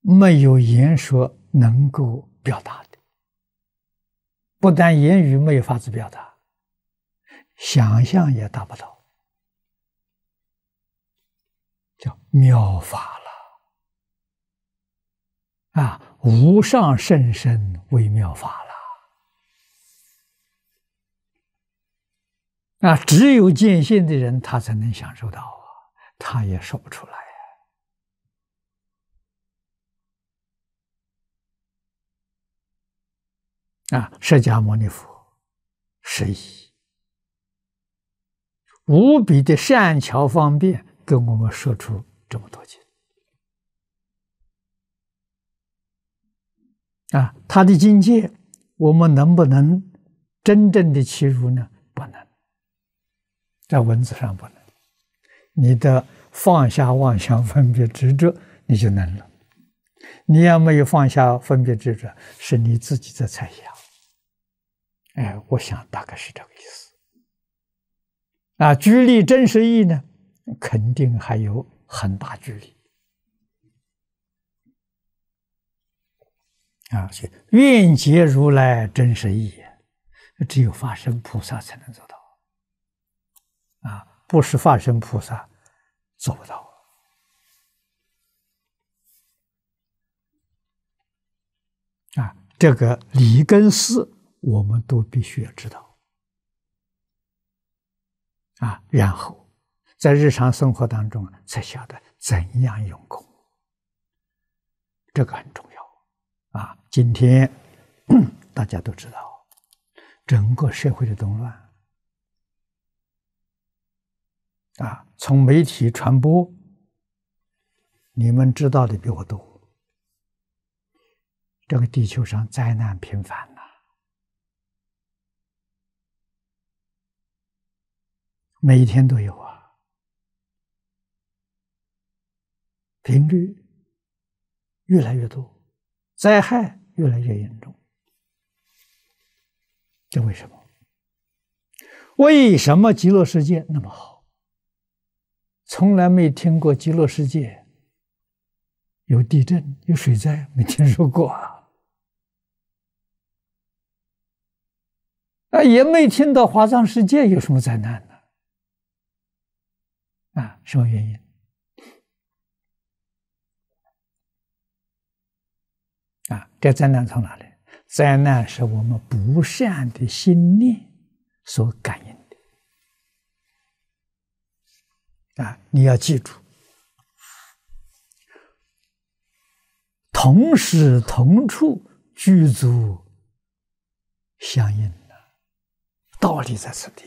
S1: 没有言说能够表达的，不但言语没有法子表达，想象也达不到，叫妙法了啊！无上甚深微妙法了，啊，只有见性的人他才能享受到，他也说不出来。啊，释迦牟尼佛，是以无比的善巧方便跟我们说出这么多经。啊，他的境界，我们能不能真正的切入呢？不能，在文字上不能。你的放下妄想、分别执着，你就能了；你要没有放下分别执着，是你自己在猜想。哎，我想大概是这个意思。啊，距离真实义呢，肯定还有很大距离。啊，愿解如来真实义，只有化身菩萨才能做到。啊，不是化身菩萨做不到。啊，这个离根思。我们都必须要知道啊，然后在日常生活当中才晓得怎样用功，这个很重要啊。今天 大家都知道，整个社会的动乱啊，从媒体传播，你们知道的比我多。这个地球上灾难频繁。每一天都有啊，频率越来越多，灾害越来越严重，这为什么？为什么极乐世界那么好？从来没听过极乐世界有地震、有水灾，没听说过啊！啊，也没听到华藏世界有什么灾难呢？啊，什么原因？啊，这灾难从哪里？灾难是我们不善的心念所感应的。啊，你要记住，同时同处具足相应的道理在此地。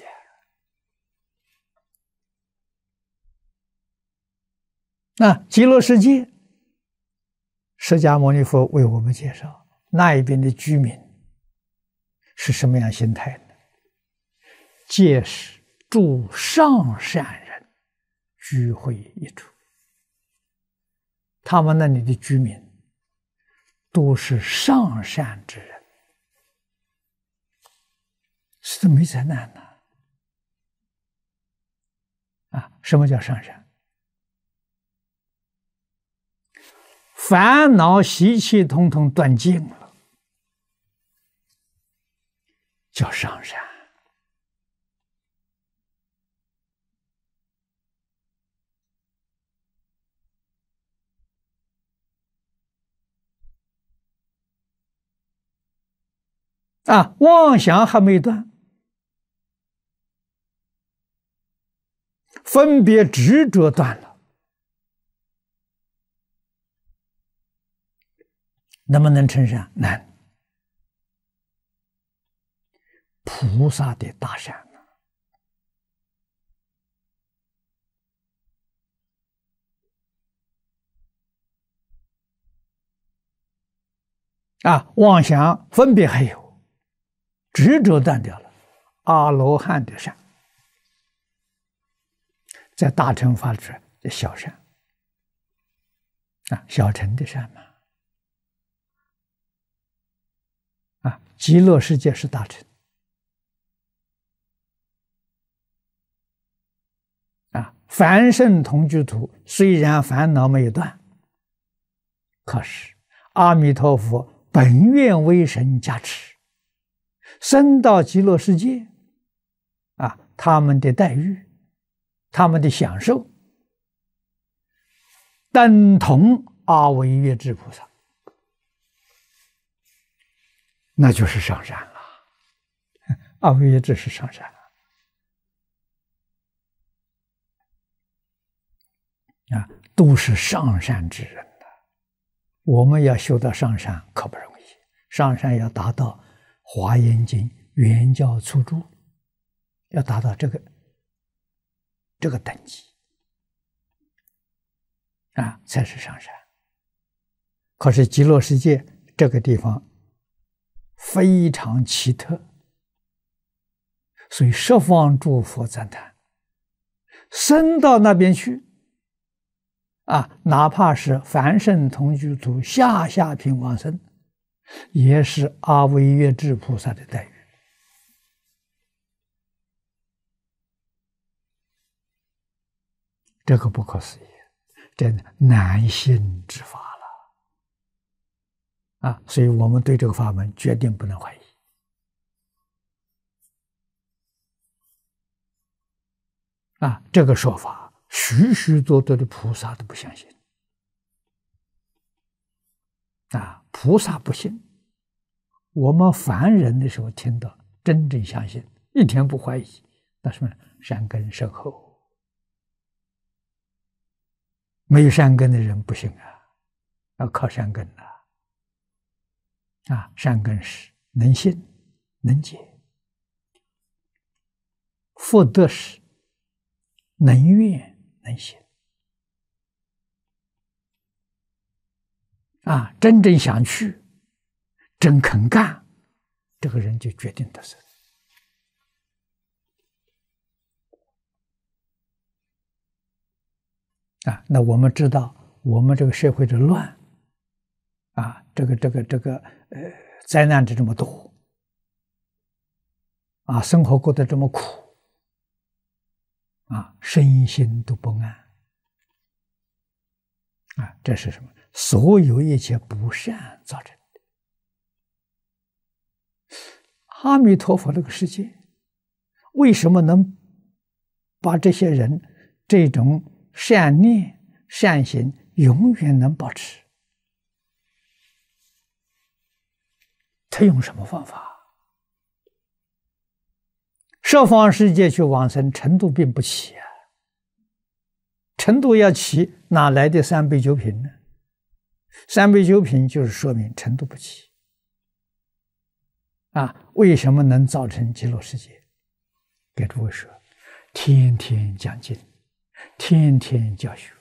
S1: 那极乐世界，释迦牟尼佛为我们介绍那一边的居民是什么样心态呢？皆是诸上善人聚会一处，他们那里的居民都是上善之人，是没灾难的。啊，什么叫上善？烦恼习气统统断尽了，叫上山。啊，妄想还没断，分别执着断了。能不能成善？难。菩萨的大善啊！妄想分别还有，执着断掉了，阿罗汉的善，在大乘法处叫小善啊，小乘的善嘛。啊，极乐世界是大成。啊，凡圣同居土虽然烦恼没有断，可是阿弥陀佛本愿威神加持，生到极乐世界，啊，他们的待遇，他们的享受，等同阿弥月智菩萨。那就是上山了，阿位也只是上山了，啊，都是上山之人的。我们要修到上山可不容易，上山要达到华严经圆教初住，要达到这个这个等级，啊，才是上山。可是极乐世界这个地方。非常奇特，所以十方诸佛赞叹，生到那边去啊，哪怕是凡圣同居土下下品往生，也是阿弥陀佛菩萨的待遇，这个不可思议，真难信之法。啊，所以我们对这个法门决定不能怀疑。啊，这个说法，许许多多的菩萨都不相信。啊，菩萨不信，我们凡人的时候听到真正相信，一天不怀疑。那什呢，山根深厚，没有山根的人不行啊，要靠山根啊。啊，善根时能信能解，福德时能愿能行。啊，真正想去，真肯干，这个人就决定的事。啊，那我们知道，我们这个社会的乱。啊，这个这个这个，呃，灾难就这么多，啊，生活过得这么苦，啊，身心都不安，啊，这是什么？所有一切不善造成的。阿弥陀佛，这个世界为什么能把这些人这种善念、善行永远能保持？他用什么方法？设方世界去往生，程度并不齐啊。程度要齐，哪来的三杯酒品呢？三杯酒品就是说明程度不齐啊。为什么能造成极乐世界？给诸位说，天天讲经，天天教学。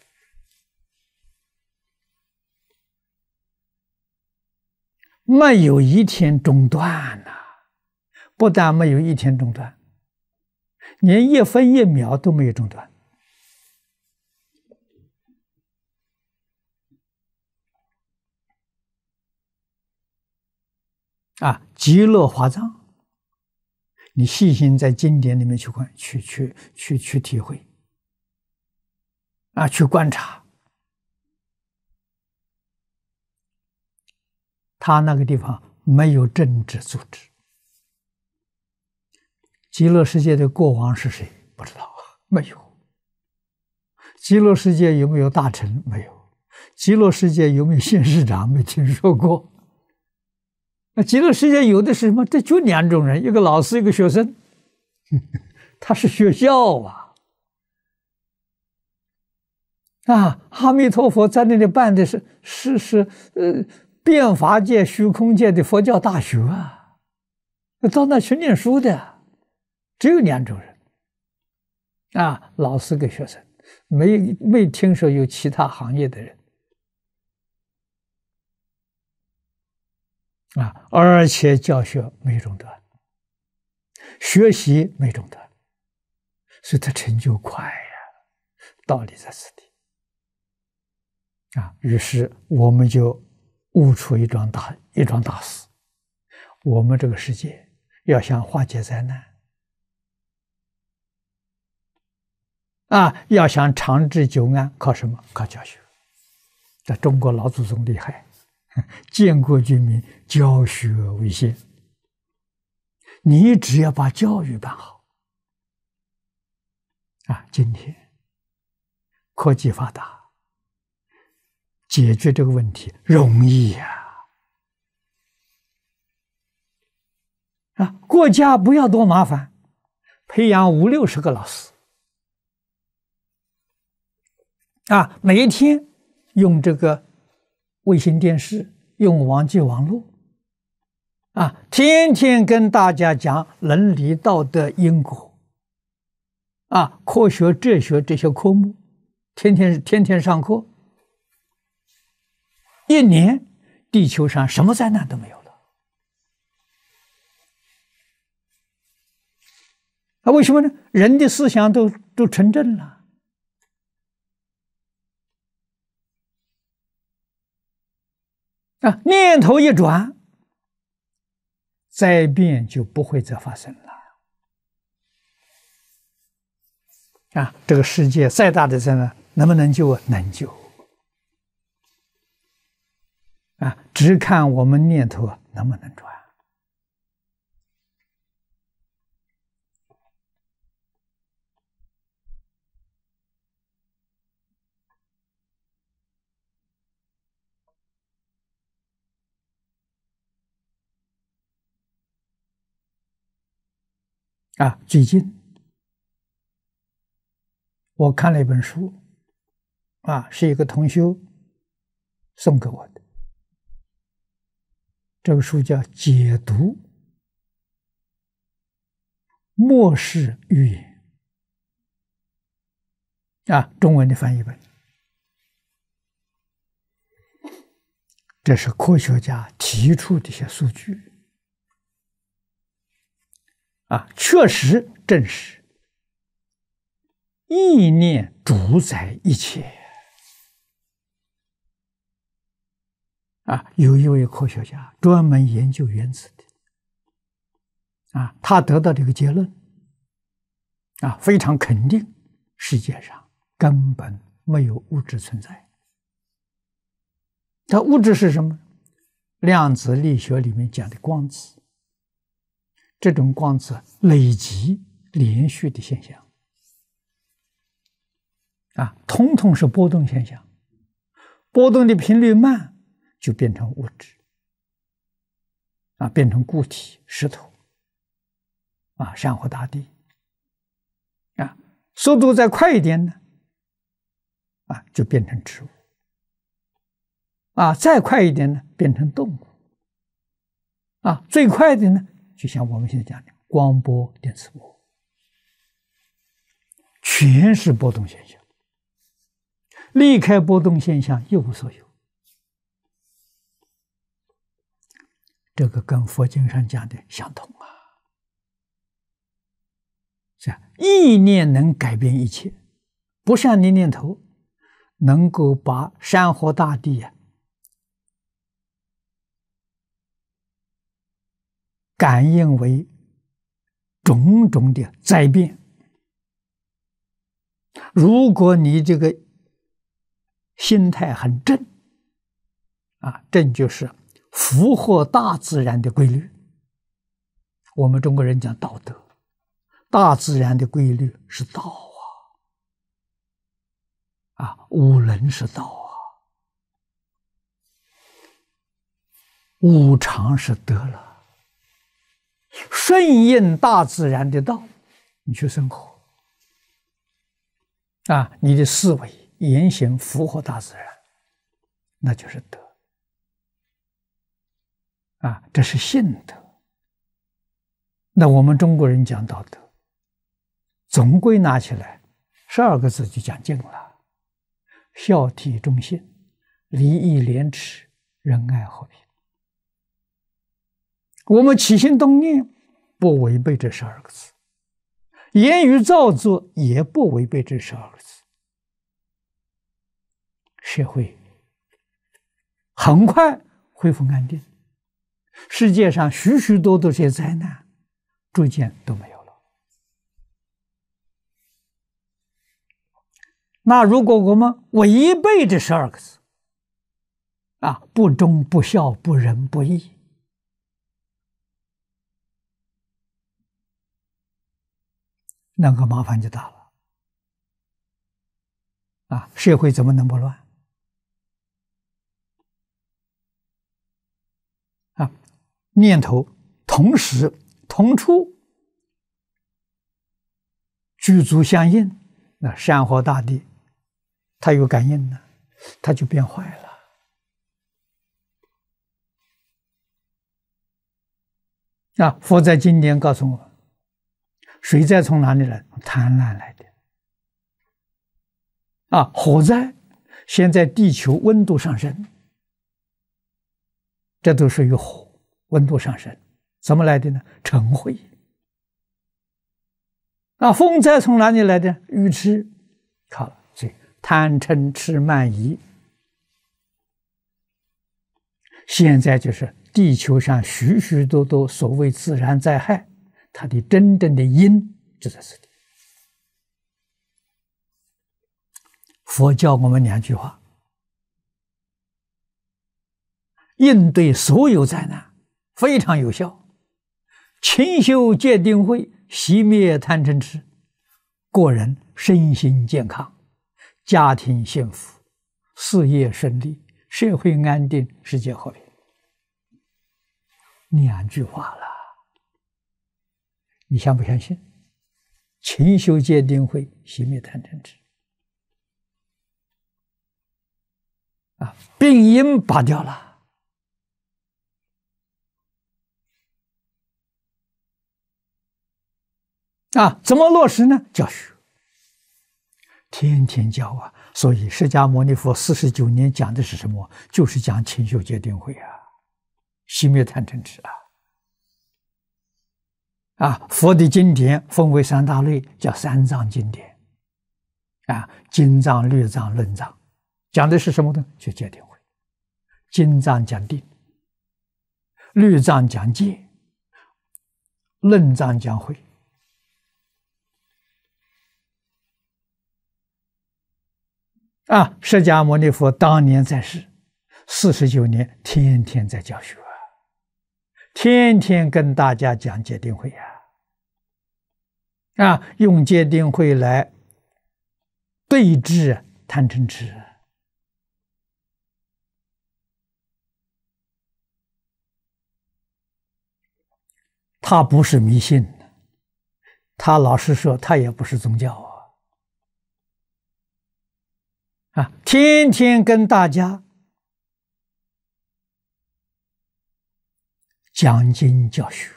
S1: 没有一天中断呐，不但没有一天中断，连一分一秒都没有中断。啊，极乐华藏，你细心在经典里面去观、去去去去体会，啊，去观察。他那个地方没有政治组织。极乐世界的国王是谁？不知道，没有。极乐世界有没有大臣？没有。极乐世界有没有新市长？没听说过。那极乐世界有的是什么？这就两种人：一个老师，一个学生。他是学校啊！啊，阿弥陀佛在那里办的是是是呃。变法界、虚空界的佛教大学啊，到那去念书的只有两种人啊：老师跟学生，没没听说有其他行业的人啊。而且教学没中断，学习没中断，所以他成就快呀，道理在此地。啊，于是我们就。悟出一桩大一桩大事，我们这个世界要想化解灾难，啊，要想长治久安，靠什么？靠教学。这中国老祖宗厉害，建国军民，教学为先。你只要把教育办好，啊，今天科技发达。解决这个问题容易呀！啊，国家不要多麻烦，培养五六十个老师，啊，每一天用这个卫星电视，用网际网络，啊，天天跟大家讲伦理道德、因果，啊，科学、哲学这些科目，天天天天上课。一年，地球上什么灾难都没有了。那为什么呢？人的思想都都成正了，啊，念头一转，灾变就不会再发生了。啊，这个世界再大的灾难，能不能救？能救。啊，只看我们念头能不能转。啊，最近我看了一本书，啊，是一个同修送给我的。这个书叫《解读末世预言》啊，中文的翻译本。这是科学家提出的一些数据啊，确实证实，意念主宰一切。啊，有一位科学家专门研究原子的，啊，他得到这个结论，啊，非常肯定，世界上根本没有物质存在。它物质是什么？量子力学里面讲的光子，这种光子累积连续的现象，啊，通通是波动现象，波动的频率慢。就变成物质，啊，变成固体石头，啊，山河大地，啊，速度再快一点呢，啊，就变成植物，啊，再快一点呢，变成动物，啊，最快的呢，就像我们现在讲的光波、电磁波，全是波动现象。离开波动现象，一无所有。这个跟佛经上讲的相同啊，是意念能改变一切，不善的念头能够把山河大地呀感应为种种的灾变。如果你这个心态很正啊，正就是。符合大自然的规律，我们中国人讲道德，大自然的规律是道啊，啊，五伦是道啊，五常是德了。顺应大自然的道，你去生活，啊，你的思维言行符合大自然，那就是德。啊，这是信德。那我们中国人讲道德，总归拿起来，十二个字就讲尽了：孝、悌、忠、信、礼、义、廉、耻、仁、爱、和平。我们起心动念不违背这十二个字，言语造作也不违背这十二个字，社会很快恢复安定。世界上许许多多这些灾难，逐渐都没有了。那如果我们违背这十二个字，啊，不忠不孝不仁不义，那个麻烦就大了。啊，社会怎么能不乱？念头同时同出，具足相应，那山河大地，它有感应呢，它就变坏了。啊！佛在经典告诉我，水灾从哪里来？贪婪来的。啊，火灾现在地球温度上升，这都属于火。温度上升，怎么来的呢？尘灰。那风灾从哪里来的？雨吃，好这贪嗔痴慢疑。现在就是地球上许许多多所谓自然灾害，它的真正的因就在这里。佛教我们两句话：应对所有灾难。非常有效，勤修戒定慧，熄灭贪嗔痴，个人身心健康，家庭幸福，事业顺利，社会安定，世界和平。两句话了，你相不相信？勤修戒定慧，熄灭贪嗔痴。啊，病因拔掉了。啊，怎么落实呢？教学，天天教啊！所以释迦牟尼佛四十九年讲的是什么？就是讲勤修戒定慧啊，熄灭贪嗔痴啊！啊，佛的经典分为三大类，叫三藏经典。啊，经藏、律藏、论藏，讲的是什么呢？就戒定慧。经藏讲定，律藏讲戒，论藏讲慧。啊，释迦牟尼佛当年在世四十九年，天天在教学，天天跟大家讲戒定慧啊，啊，用戒定慧来对治贪嗔痴。他不是迷信他老实说，他也不是宗教啊。啊，天天跟大家讲经教学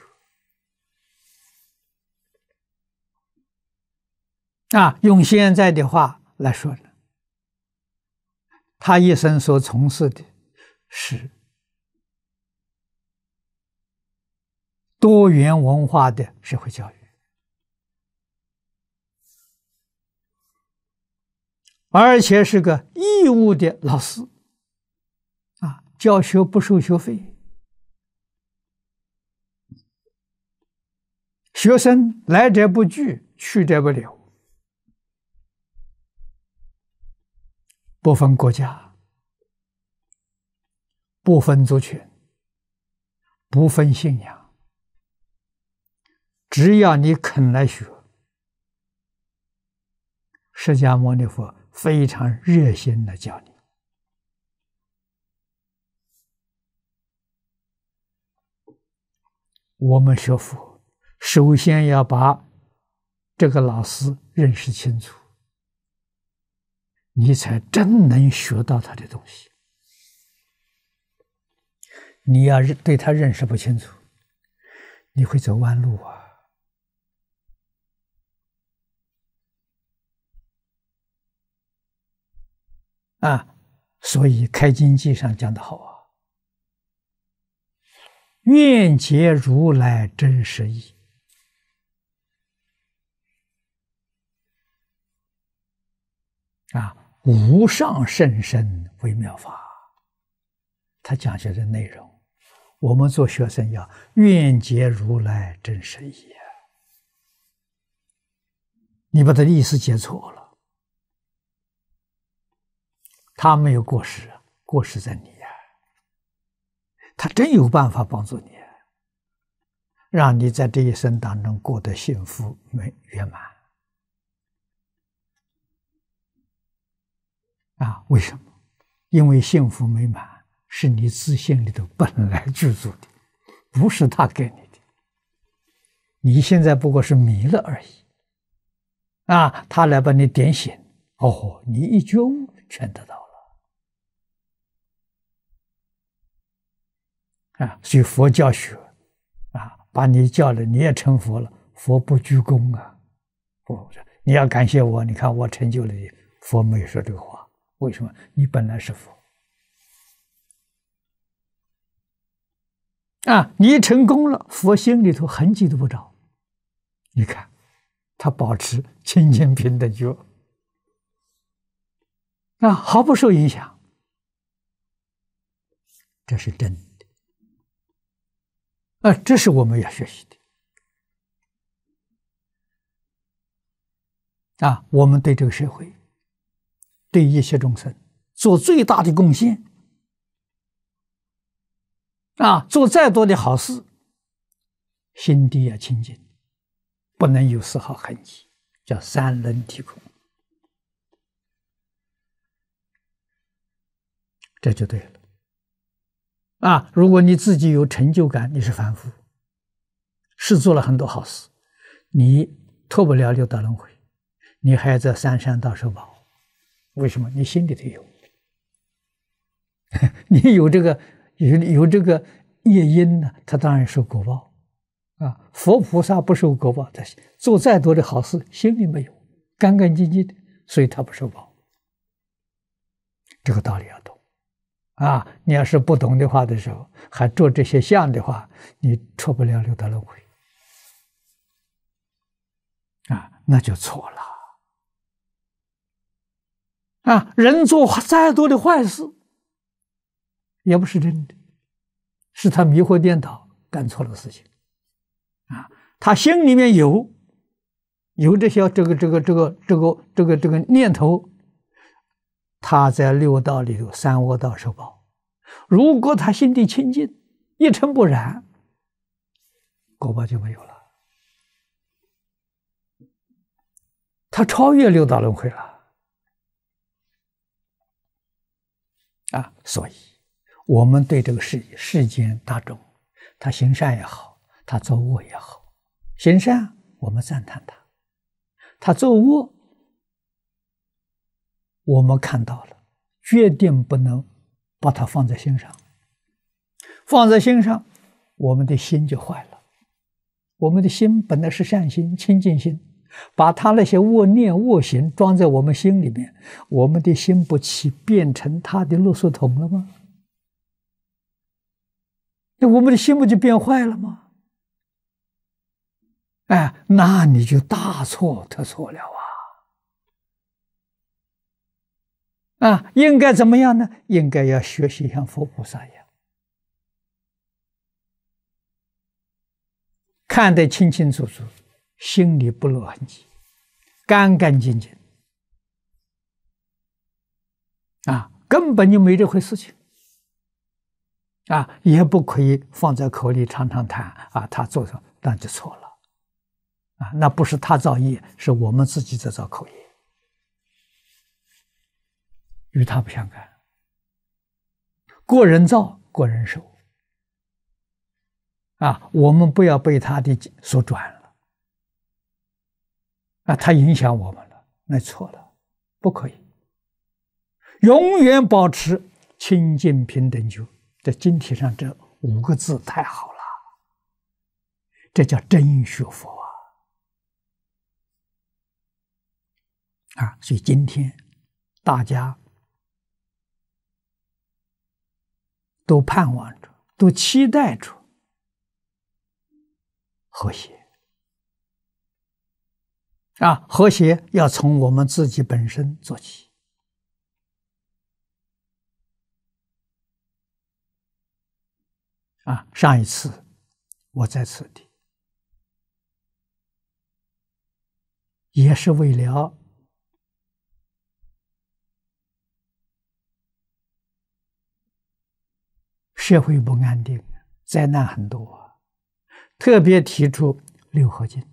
S1: 啊，用现在的话来说呢，他一生所从事的是多元文化的社会教育。而且是个义务的老师，啊，教学不收学费，学生来者不拒，去者不留，不分国家，不分族群，不分信仰，只要你肯来学，释迦牟尼佛。非常热心的教你。我们学佛，首先要把这个老师认识清楚，你才真能学到他的东西。你要认对他认识不清楚，你会走弯路啊。啊，所以开经记上讲的好啊，“愿结如来真实意”，啊，“无上甚深微妙法”，他讲学的内容，我们做学生要愿结如来真实意，你把的意思解错了。他没有过失，过失在你呀。他真有办法帮助你，让你在这一生当中过得幸福美圆满。啊，为什么？因为幸福美满是你自心里头本来具足的，不是他给你的。你现在不过是迷了而已。啊，他来把你点醒，哦，你一觉悟全得到。啊，所以佛教学，啊，把你教了，你也成佛了。佛不居功啊，不，你要感谢我。你看我成就了你，佛没说这个话。为什么？你本来是佛。啊，你成功了，佛心里头痕迹都不着。你看，他保持清净平等觉，那毫不受影响。这是真。啊，这是我们要学习的。啊，我们对这个社会、对一切众生做最大的贡献。啊，做再多的好事，心地要清净，不能有丝毫痕迹，叫三轮体空，这就对了。啊，如果你自己有成就感，你是凡夫，是做了很多好事，你脱不了六道轮回，你还在三山道受报。为什么？你心里头有，你有这个有有这个业因呢？他当然受果报啊。佛菩萨不受果报，他做再多的好事，心里没有干干净净的，所以他不受报。这个道理要懂。啊，你要是不懂的话的时候，还做这些相的话，你出不了六道轮回啊，那就错了。啊，人做再多的坏事，也不是真的，是他迷惑颠倒干错了事情，啊，他心里面有有这些这个这个这个这个这个这个念头。他在六道里头三恶道受报，如果他心地清净，一尘不染，果报就没有了。他超越六道轮回了。啊，所以，我们对这个世世间大众，他行善也好，他作恶也好，行善我们赞叹他，他作恶。我们看到了，决定不能把它放在心上。放在心上，我们的心就坏了。我们的心本来是善心、清净心，把他那些恶念、恶行装在我们心里面，我们的心不起变成他的垃圾桶了吗？那我们的心不就变坏了吗？哎，那你就大错特错了啊！啊，应该怎么样呢？应该要学习像佛菩萨一样，看得清清楚楚，心里不落痕迹，干干净净。啊，根本就没这回事情。啊，也不可以放在口里常常谈。啊，他做错，那就错了。啊，那不是他造业，是我们自己在造口业。与他不相干，过人造，过人手，啊，我们不要被他的所转了，啊，他影响我们了，那错了，不可以，永远保持清净平等就在经题上这五个字太好了，这叫真学佛啊，啊，所以今天大家。都盼望着，都期待着和谐。啊，和谐要从我们自己本身做起。啊，上一次我在此地也是为了。社会不安定，灾难很多。特别提出六合金。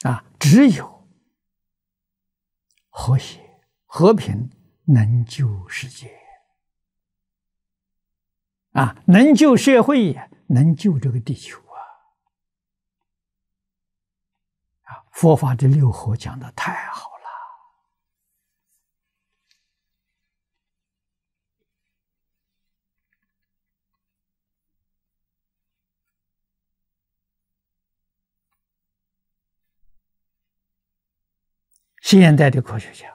S1: 啊，只有和谐、和平能救世界啊，能救社会，能救这个地球啊！啊，佛法的六合讲的太好。现代的科学家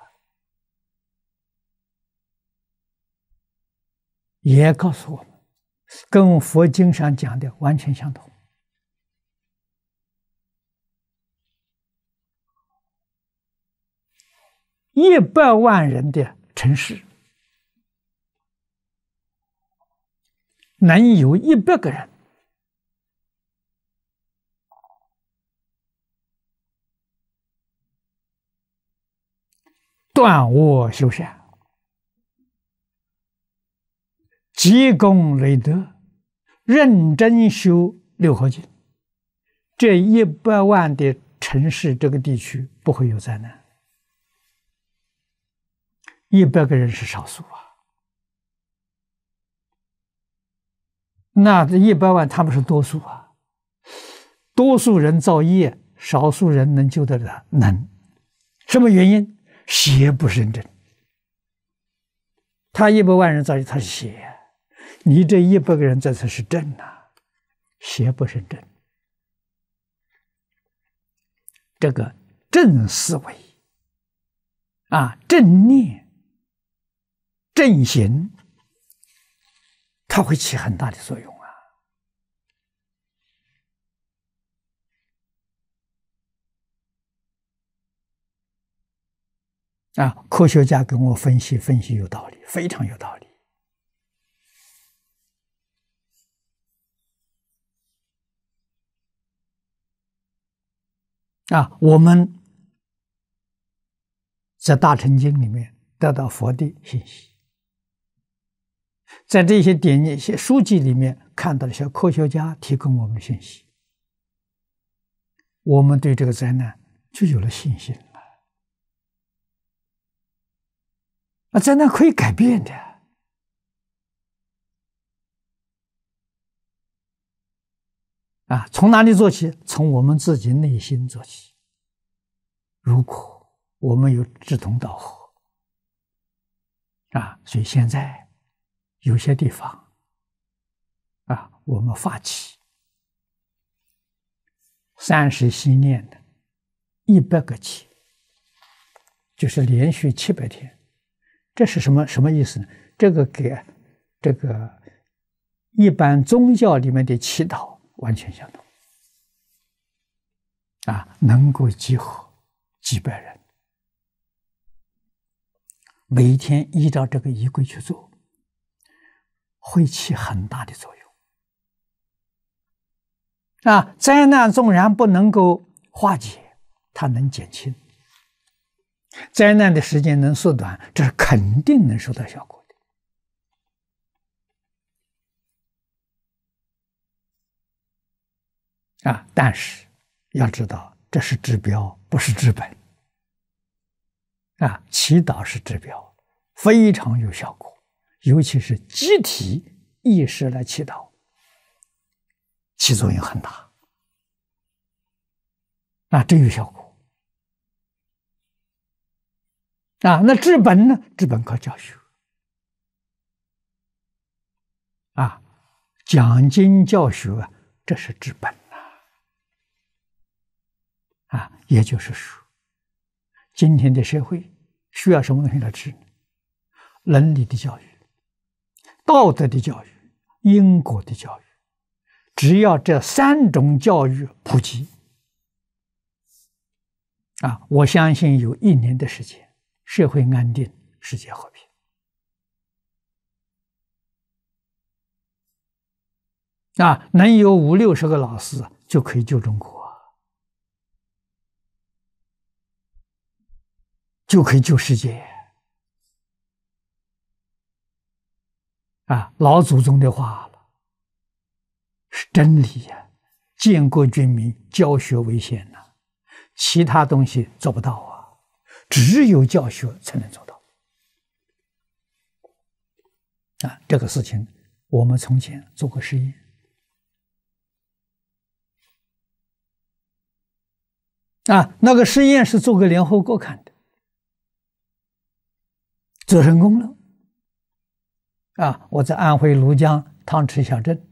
S1: 也告诉我们，跟佛经上讲的完全相同。一百万人的城市，能有一百个人。断恶修善，积功累德，认真修六合敬，这一百万的城市这个地区不会有灾难。一百个人是少数啊，那这一百万他们是多数啊，多数人造业，少数人能救得了，能？什么原因？邪不胜正，他一百万人在，他是邪；你这一百个人在，才是正呐。邪不胜正，这个正思维、啊正念、正行，它会起很大的作用。啊！科学家跟我分析，分析有道理，非常有道理。啊，我们在《大乘经》里面得到佛的信息，在这些典籍、些书籍里面看到一些科学家提供我们的信息，我们对这个灾难就有了信心了。啊，真的可以改变的啊！从哪里做起？从我们自己内心做起。如果我们有志同道合啊，所以现在有些地方啊，我们发起三十心念的一百个起，就是连续七百天。这是什么什么意思呢？这个给这个一般宗教里面的祈祷完全相同啊，能够集合几百人，每天依照这个仪规去做，会起很大的作用啊。灾难纵然不能够化解，它能减轻。灾难的时间能缩短，这是肯定能收到效果的啊！但是要知道，这是治标，不是治本。啊，祈祷是治标，非常有效果，尤其是集体意识来祈祷，起作用很大，啊，真有效果。啊，那治本呢？治本靠教学。啊，讲经教学，这是治本呐。啊，也就是说，今天的社会需要什么东西来治？伦理的教育、道德的教育、因果的教育，只要这三种教育普及，啊，我相信有一年的时间。社会安定，世界和平。啊，能有五六十个老师，就可以救中国，就可以救世界。啊，老祖宗的话了，是真理呀！建国军民，教学为先呐，其他东西做不到啊。只有教学才能做到啊！这个事情我们从前做过实验啊，那个实验是做个联合国看的，做成功了啊！我在安徽庐江汤池小镇。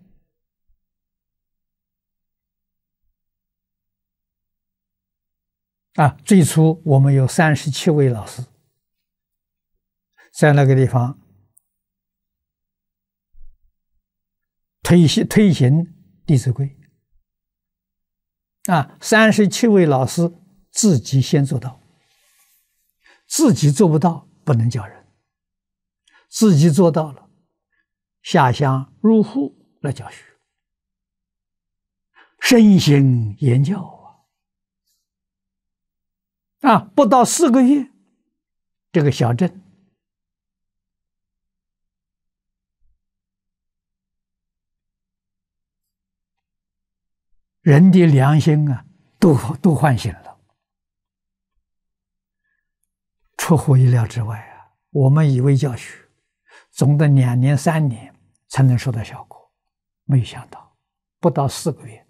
S1: 啊，最初我们有三十七位老师，在那个地方推行推行《弟子规》啊，三十七位老师自己先做到，自己做不到不能教人，自己做到了，下乡入户来教学，身行言教。啊，不到四个月，这个小镇人的良心啊，都都唤醒了。出乎意料之外啊，我们以为教学，总得两年三年才能收到效果，没想到，不到四个月，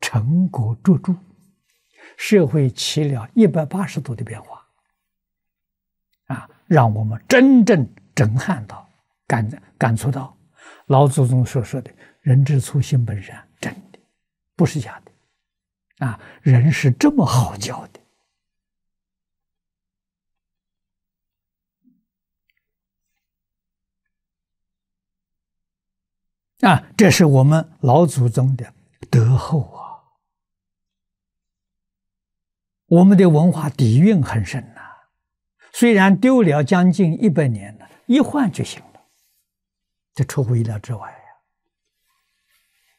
S1: 成果卓著。社会起了一百八十度的变化，啊，让我们真正震撼到、感感触到，老祖宗所说的“人之初，性本善”，真的不是假的，啊，人是这么好教的，啊，这是我们老祖宗的德厚啊。我们的文化底蕴很深呐，虽然丢了将近一百年了，一换就行了，这出乎意料之外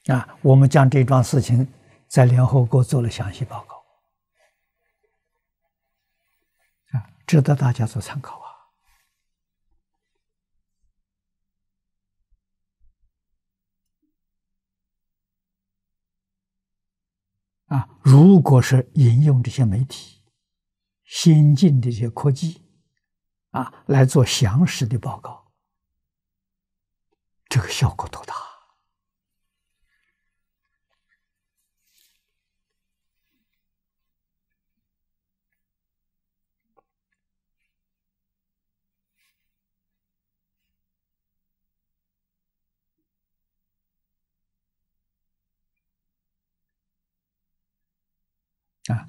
S1: 呀！啊，我们将这桩事情在联合国做了详细报告，啊，值得大家做参考啊。如果是引用这些媒体，先进的这些科技，啊，来做详实的报告，这个效果多大？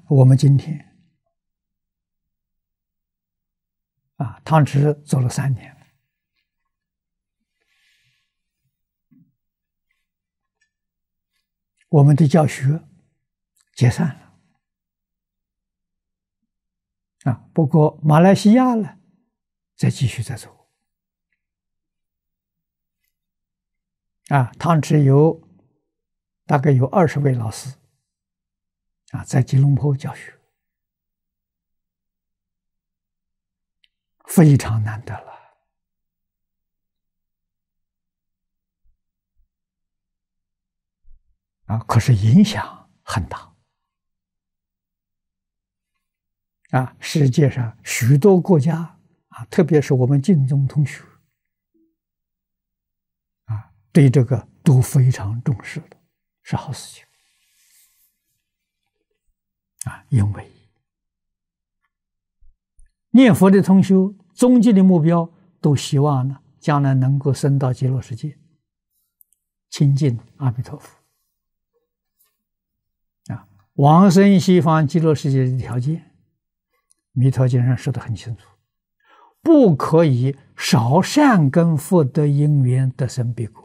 S1: 我们今天啊，汤池走了三年我们的教学解散了啊。不过马来西亚呢，再继续再走啊，汤池有大概有二十位老师。啊，在吉隆坡教学非常难得了啊！可是影响很大啊！世界上许多国家啊，特别是我们晋中同学啊，对这个都非常重视的，是好事情。啊，因为念佛的同修，终极的目标都希望呢，将来能够升到极乐世界，亲近阿弥陀佛。啊，往生西方极乐世界的条件，《弥陀经》上说的很清楚，不可以少善根福德因缘得生彼国。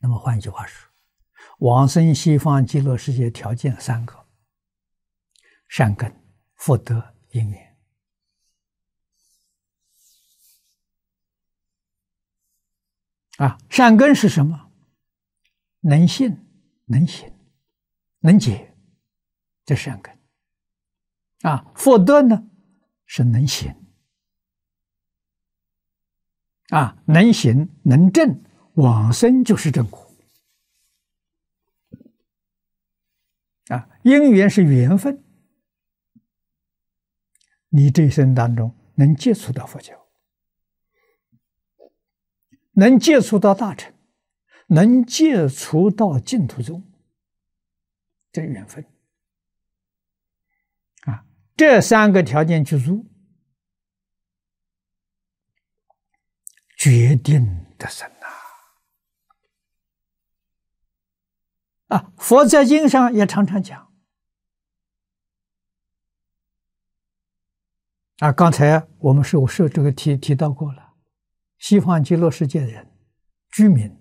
S1: 那么换一句话说。往生西方极乐世界条件三个：善根、福德、因缘。啊，善根是什么？能信、能行、能解，这善根。啊，福德呢？是能行。啊，能行能正，往生就是正果。啊，因缘是缘分，你这一生当中能接触到佛教，能接触到大乘，能接触到净土中，这缘分。啊，这三个条件具足，决定的生。啊，佛在经上也常常讲。啊，刚才我们是是这个提提到过了，西方极乐世界的人居民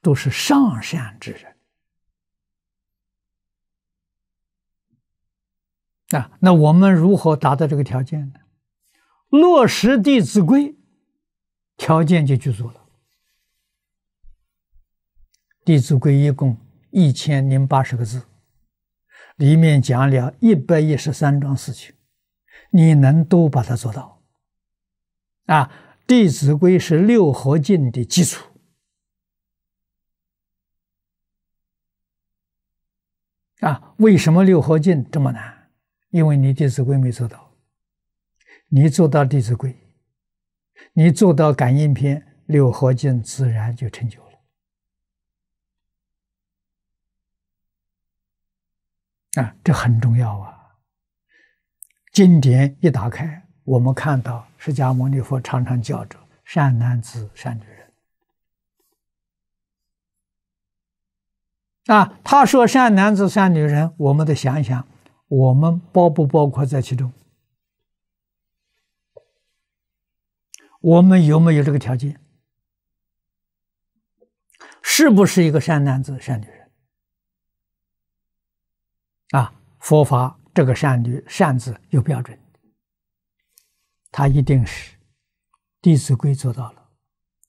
S1: 都是上善之人。啊，那我们如何达到这个条件呢？落实《弟子规》，条件就具足了，《弟子规》一共。一千零八十个字，里面讲了一百一十三桩事情，你能都把它做到，啊，《弟子规》是六合敬的基础。啊，为什么六合敬这么难？因为你《弟子规》没做到，你做到《弟子规》，你做到感应篇，六合敬自然就成就了。啊，这很重要啊！经典一打开，我们看到释迦牟尼佛常常叫着善男子、善女人。啊，他说善男子、善女人，我们得想一想，我们包不包括在其中？我们有没有这个条件？是不是一个善男子、善女人？啊，佛法这个善律善子有标准，他一定是《弟子规》做到了，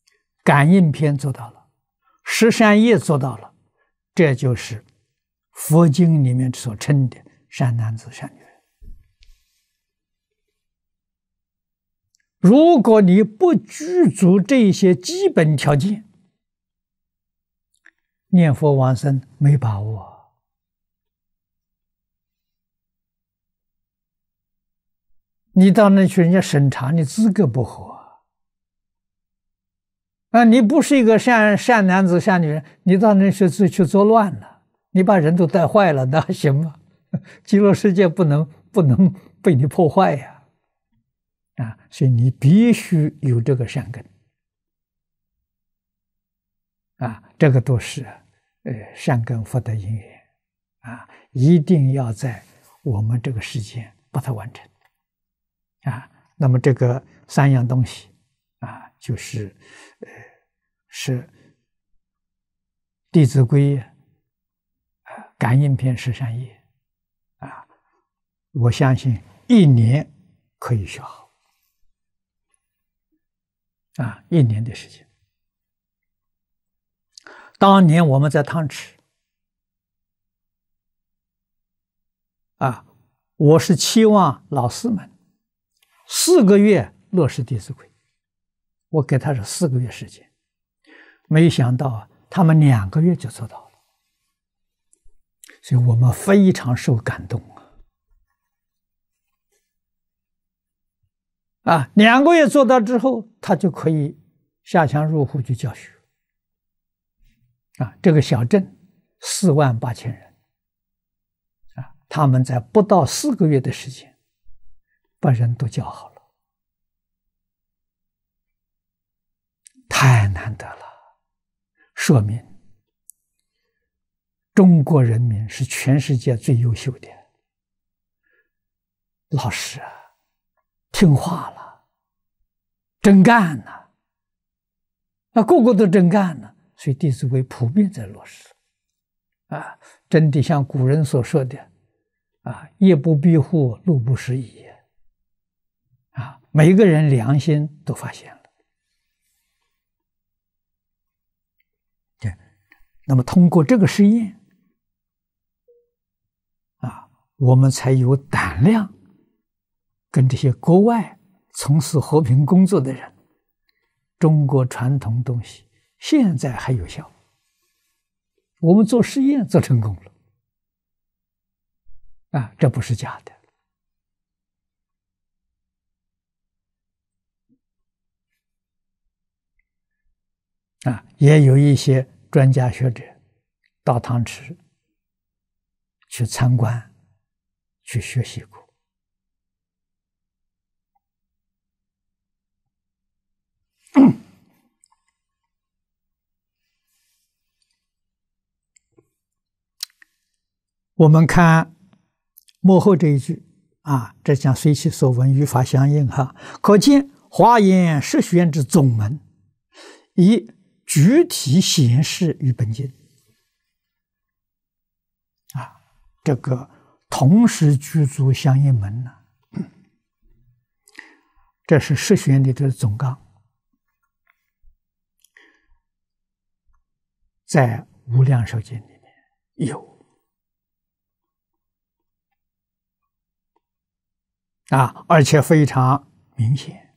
S1: 《感应篇》做到了，《十善业》做到了，这就是佛经里面所称的善男子、善女人。如果你不具足这些基本条件，念佛往生没把握。你到那去，人家审查你资格不合啊！你不是一个善善男子善女人，你到那去去作乱了，你把人都带坏了，那行吗？极乐世界不能不能被你破坏呀！啊，所以你必须有这个善根啊，这个都是呃善根福德因缘啊，一定要在我们这个世界把它完成。啊，那么这个三样东西，啊，就是，呃，是《弟子规》啊，感应篇十三页，啊，我相信一年可以学好，啊，一年的时间。当年我们在汤池，啊，我是期望老师们。四个月落实《弟子规》，我给他是四个月时间，没想到啊，他们两个月就做到了，所以我们非常受感动啊！啊，两个月做到之后，他就可以下乡入户去教学啊。这个小镇四万八千人啊，他们在不到四个月的时间。把人都教好了，太难得了。说明中国人民是全世界最优秀的老师，听话了，真干了，那个个都真干了，所以《弟子规》普遍在落实。啊，真的像古人所说的，啊，夜不闭户，路不拾遗。啊，每一个人良心都发现了。对，那么通过这个实验，啊，我们才有胆量跟这些国外从事和平工作的人，中国传统东西现在还有效。我们做实验做成功了，啊，这不是假的。啊，也有一些专家学者到唐池去参观、去学习过。我们看幕后这一句啊，这讲随其所闻，语法相应哈。可见华严十玄之总门一。具体显示与本经。啊，这个同时居住相应门呢，这是十玄里的总纲，在无量寿经里面有啊，而且非常明显。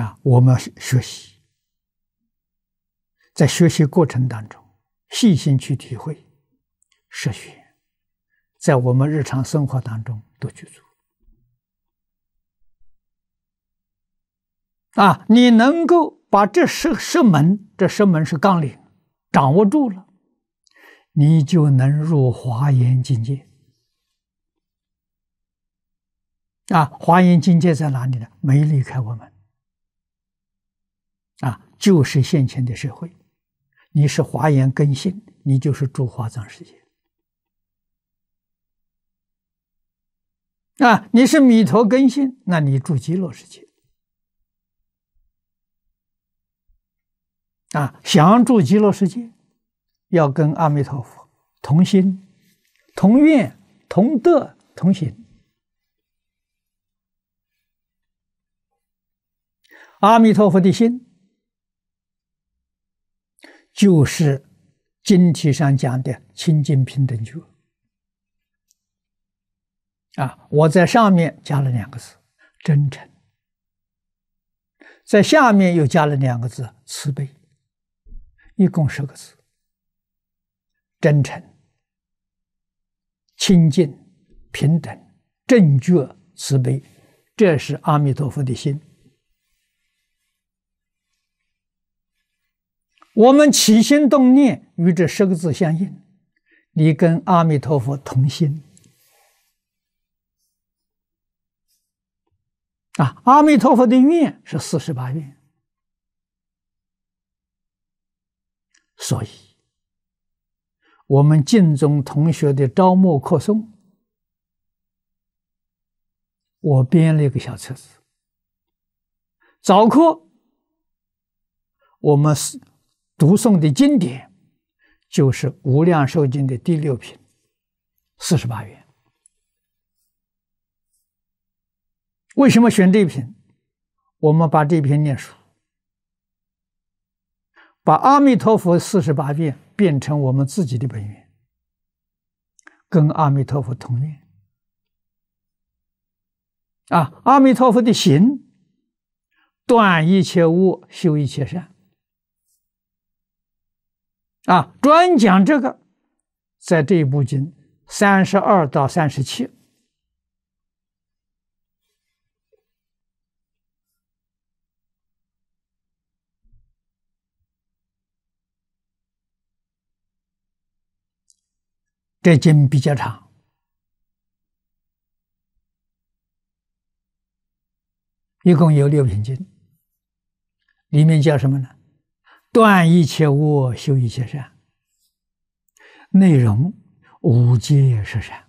S1: 啊，我们要学习，在学习过程当中，细心去体会，摄学，在我们日常生活当中多去做。啊，你能够把这十十门，这十门是纲领，掌握住了，你就能入华严境界。啊，华严境界在哪里呢？没离开我们。啊，就是现前的社会，你是华严根性，你就是住华藏世界；啊，你是弥陀根性，那你住极乐世界。啊，想住极乐世界，要跟阿弥陀佛同心、同愿、同德、同行，阿弥陀佛的心。就是经题上讲的清净平等觉啊！我在上面加了两个字真诚，在下面又加了两个字慈悲，一共十个字：真诚、清净、平等、正觉、慈悲，这是阿弥陀佛的心。我们起心动念与这十个字相应，你跟阿弥陀佛同心啊！阿弥陀佛的愿是四十八愿，所以，我们晋中同学的朝募课诵，我编了一个小册子，早课，我们是。读诵的经典就是《无量寿经》的第六品，四十八元。为什么选这一品？我们把这篇念熟，把阿弥陀佛四十八愿变成我们自己的本愿，跟阿弥陀佛同愿啊！阿弥陀佛的心断一切恶，修一切善。啊，专讲这个，在这一部经，三十二到三十七，这经比较长，一共有六品经，里面叫什么呢？断一切恶，修一切善，内容无非是善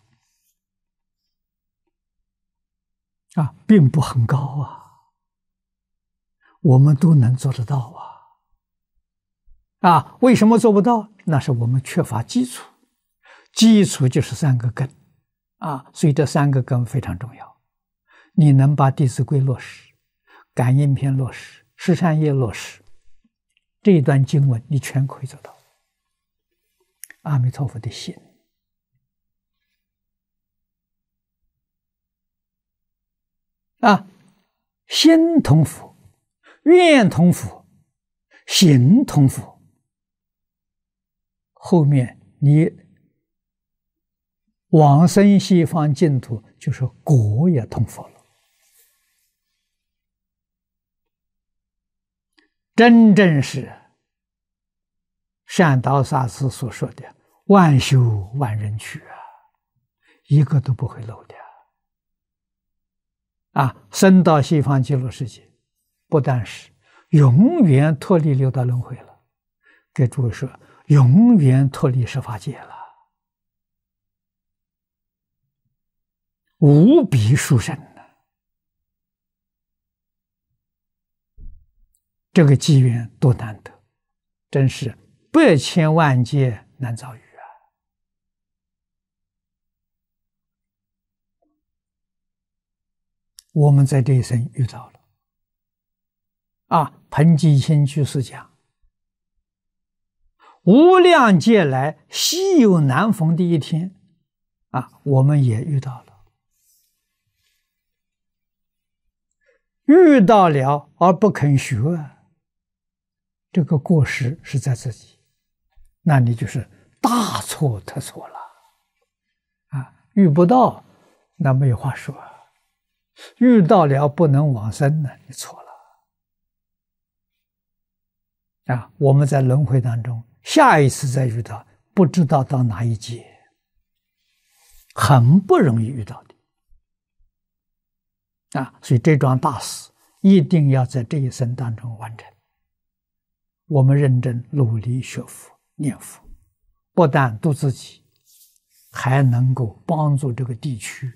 S1: 啊，并不很高啊，我们都能做得到啊。啊，为什么做不到？那是我们缺乏基础，基础就是三个根啊，所以这三个根非常重要。你能把《弟子规》落实，感应篇落实，十善业落实。这一段经文，你全可以做到。阿弥陀佛的心啊，心同福，愿同福，行同福。后面你往生西方净土，就是果也同佛了。真正是善导萨斯所说的“万修万人去”啊，一个都不会漏的啊！生到西方极乐世界，不但是永远脱离六道轮回了，给诸位说，永远脱离十法界了，无比殊胜。这个机缘多难得，真是百千万劫难遭遇啊！我们在这一生遇到了啊，彭吉清居士讲，无量劫来稀有难逢的一天啊，我们也遇到了，遇到了而不肯学啊！这个过失是在自己，那你就是大错特错了，啊！遇不到，那没有话说；遇到了，不能往生呢，你错了。啊！我们在轮回当中，下一次再遇到，不知道到哪一劫，很不容易遇到的。啊！所以这桩大事一定要在这一生当中完成。我们认真努力学佛念佛，不但度自己，还能够帮助这个地区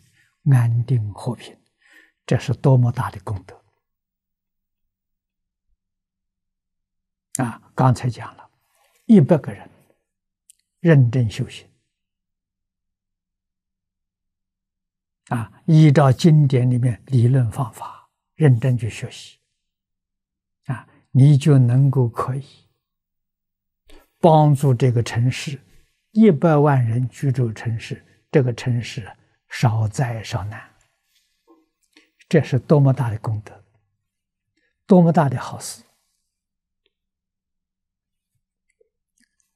S1: 安定和平，这是多么大的功德！啊，刚才讲了，一百个人认真修行，啊，依照经典里面理论方法认真去学习。你就能够可以帮助这个城市，一百万人居住城市，这个城市少灾少难。这是多么大的功德，多么大的好事！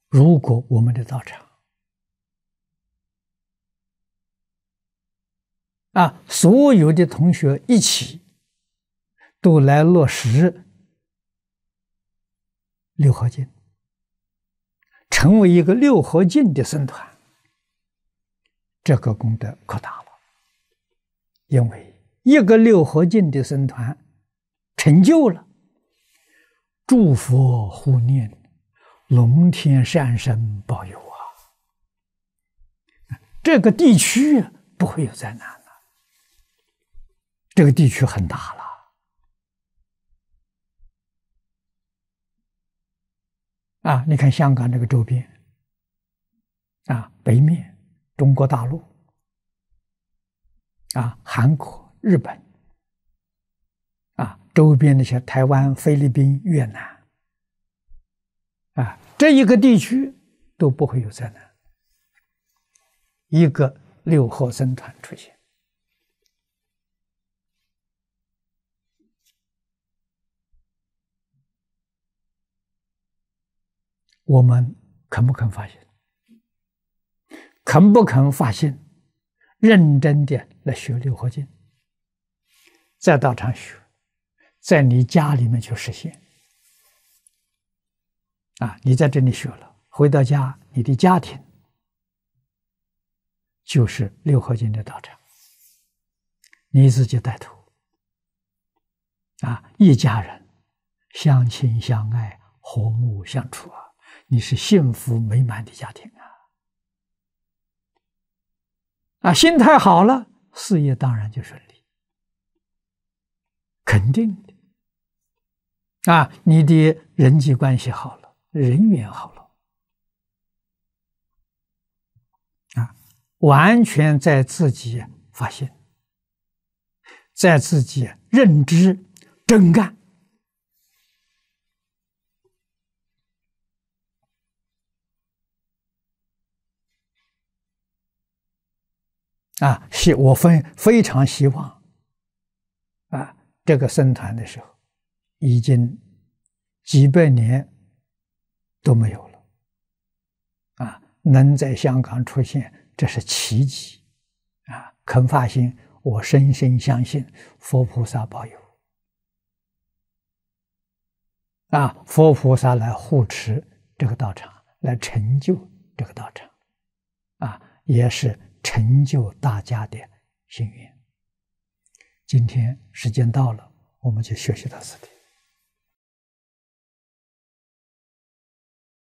S1: 如果我们的道场啊，所有的同学一起都来落实。六合境成为一个六合境的僧团，这个功德可大了。因为一个六合境的僧团成就了，祝福护念，龙天善神保佑啊！这个地区不会有灾难了。这个地区很大了。啊，你看香港这个周边，啊，北面中国大陆，啊，韩国、日本，啊，周边那些台湾、菲律宾、越南，啊，这一个地区都不会有灾难，一个六号军团出现。我们肯不肯发现？肯不肯发现？认真的来学六合经。在道场学，在你家里面去实现。啊，你在这里学了，回到家，你的家庭就是六合经的道场。你自己带头。啊，一家人相亲相爱，和睦相处啊。你是幸福美满的家庭啊！啊，心态好了，事业当然就顺利，肯定的。啊，你的人际关系好了，人缘好了，啊，完全在自己发现，在自己认知，真干。啊，希我非非常希望，啊，这个僧团的时候，已经几百年都没有了，啊，能在香港出现，这是奇迹，啊，肯发心，我深深相信佛菩萨保佑，啊，佛菩萨来护持这个道场，来成就这个道场，啊，也是。成就大家的幸运。今天时间到了，我们就学习到此。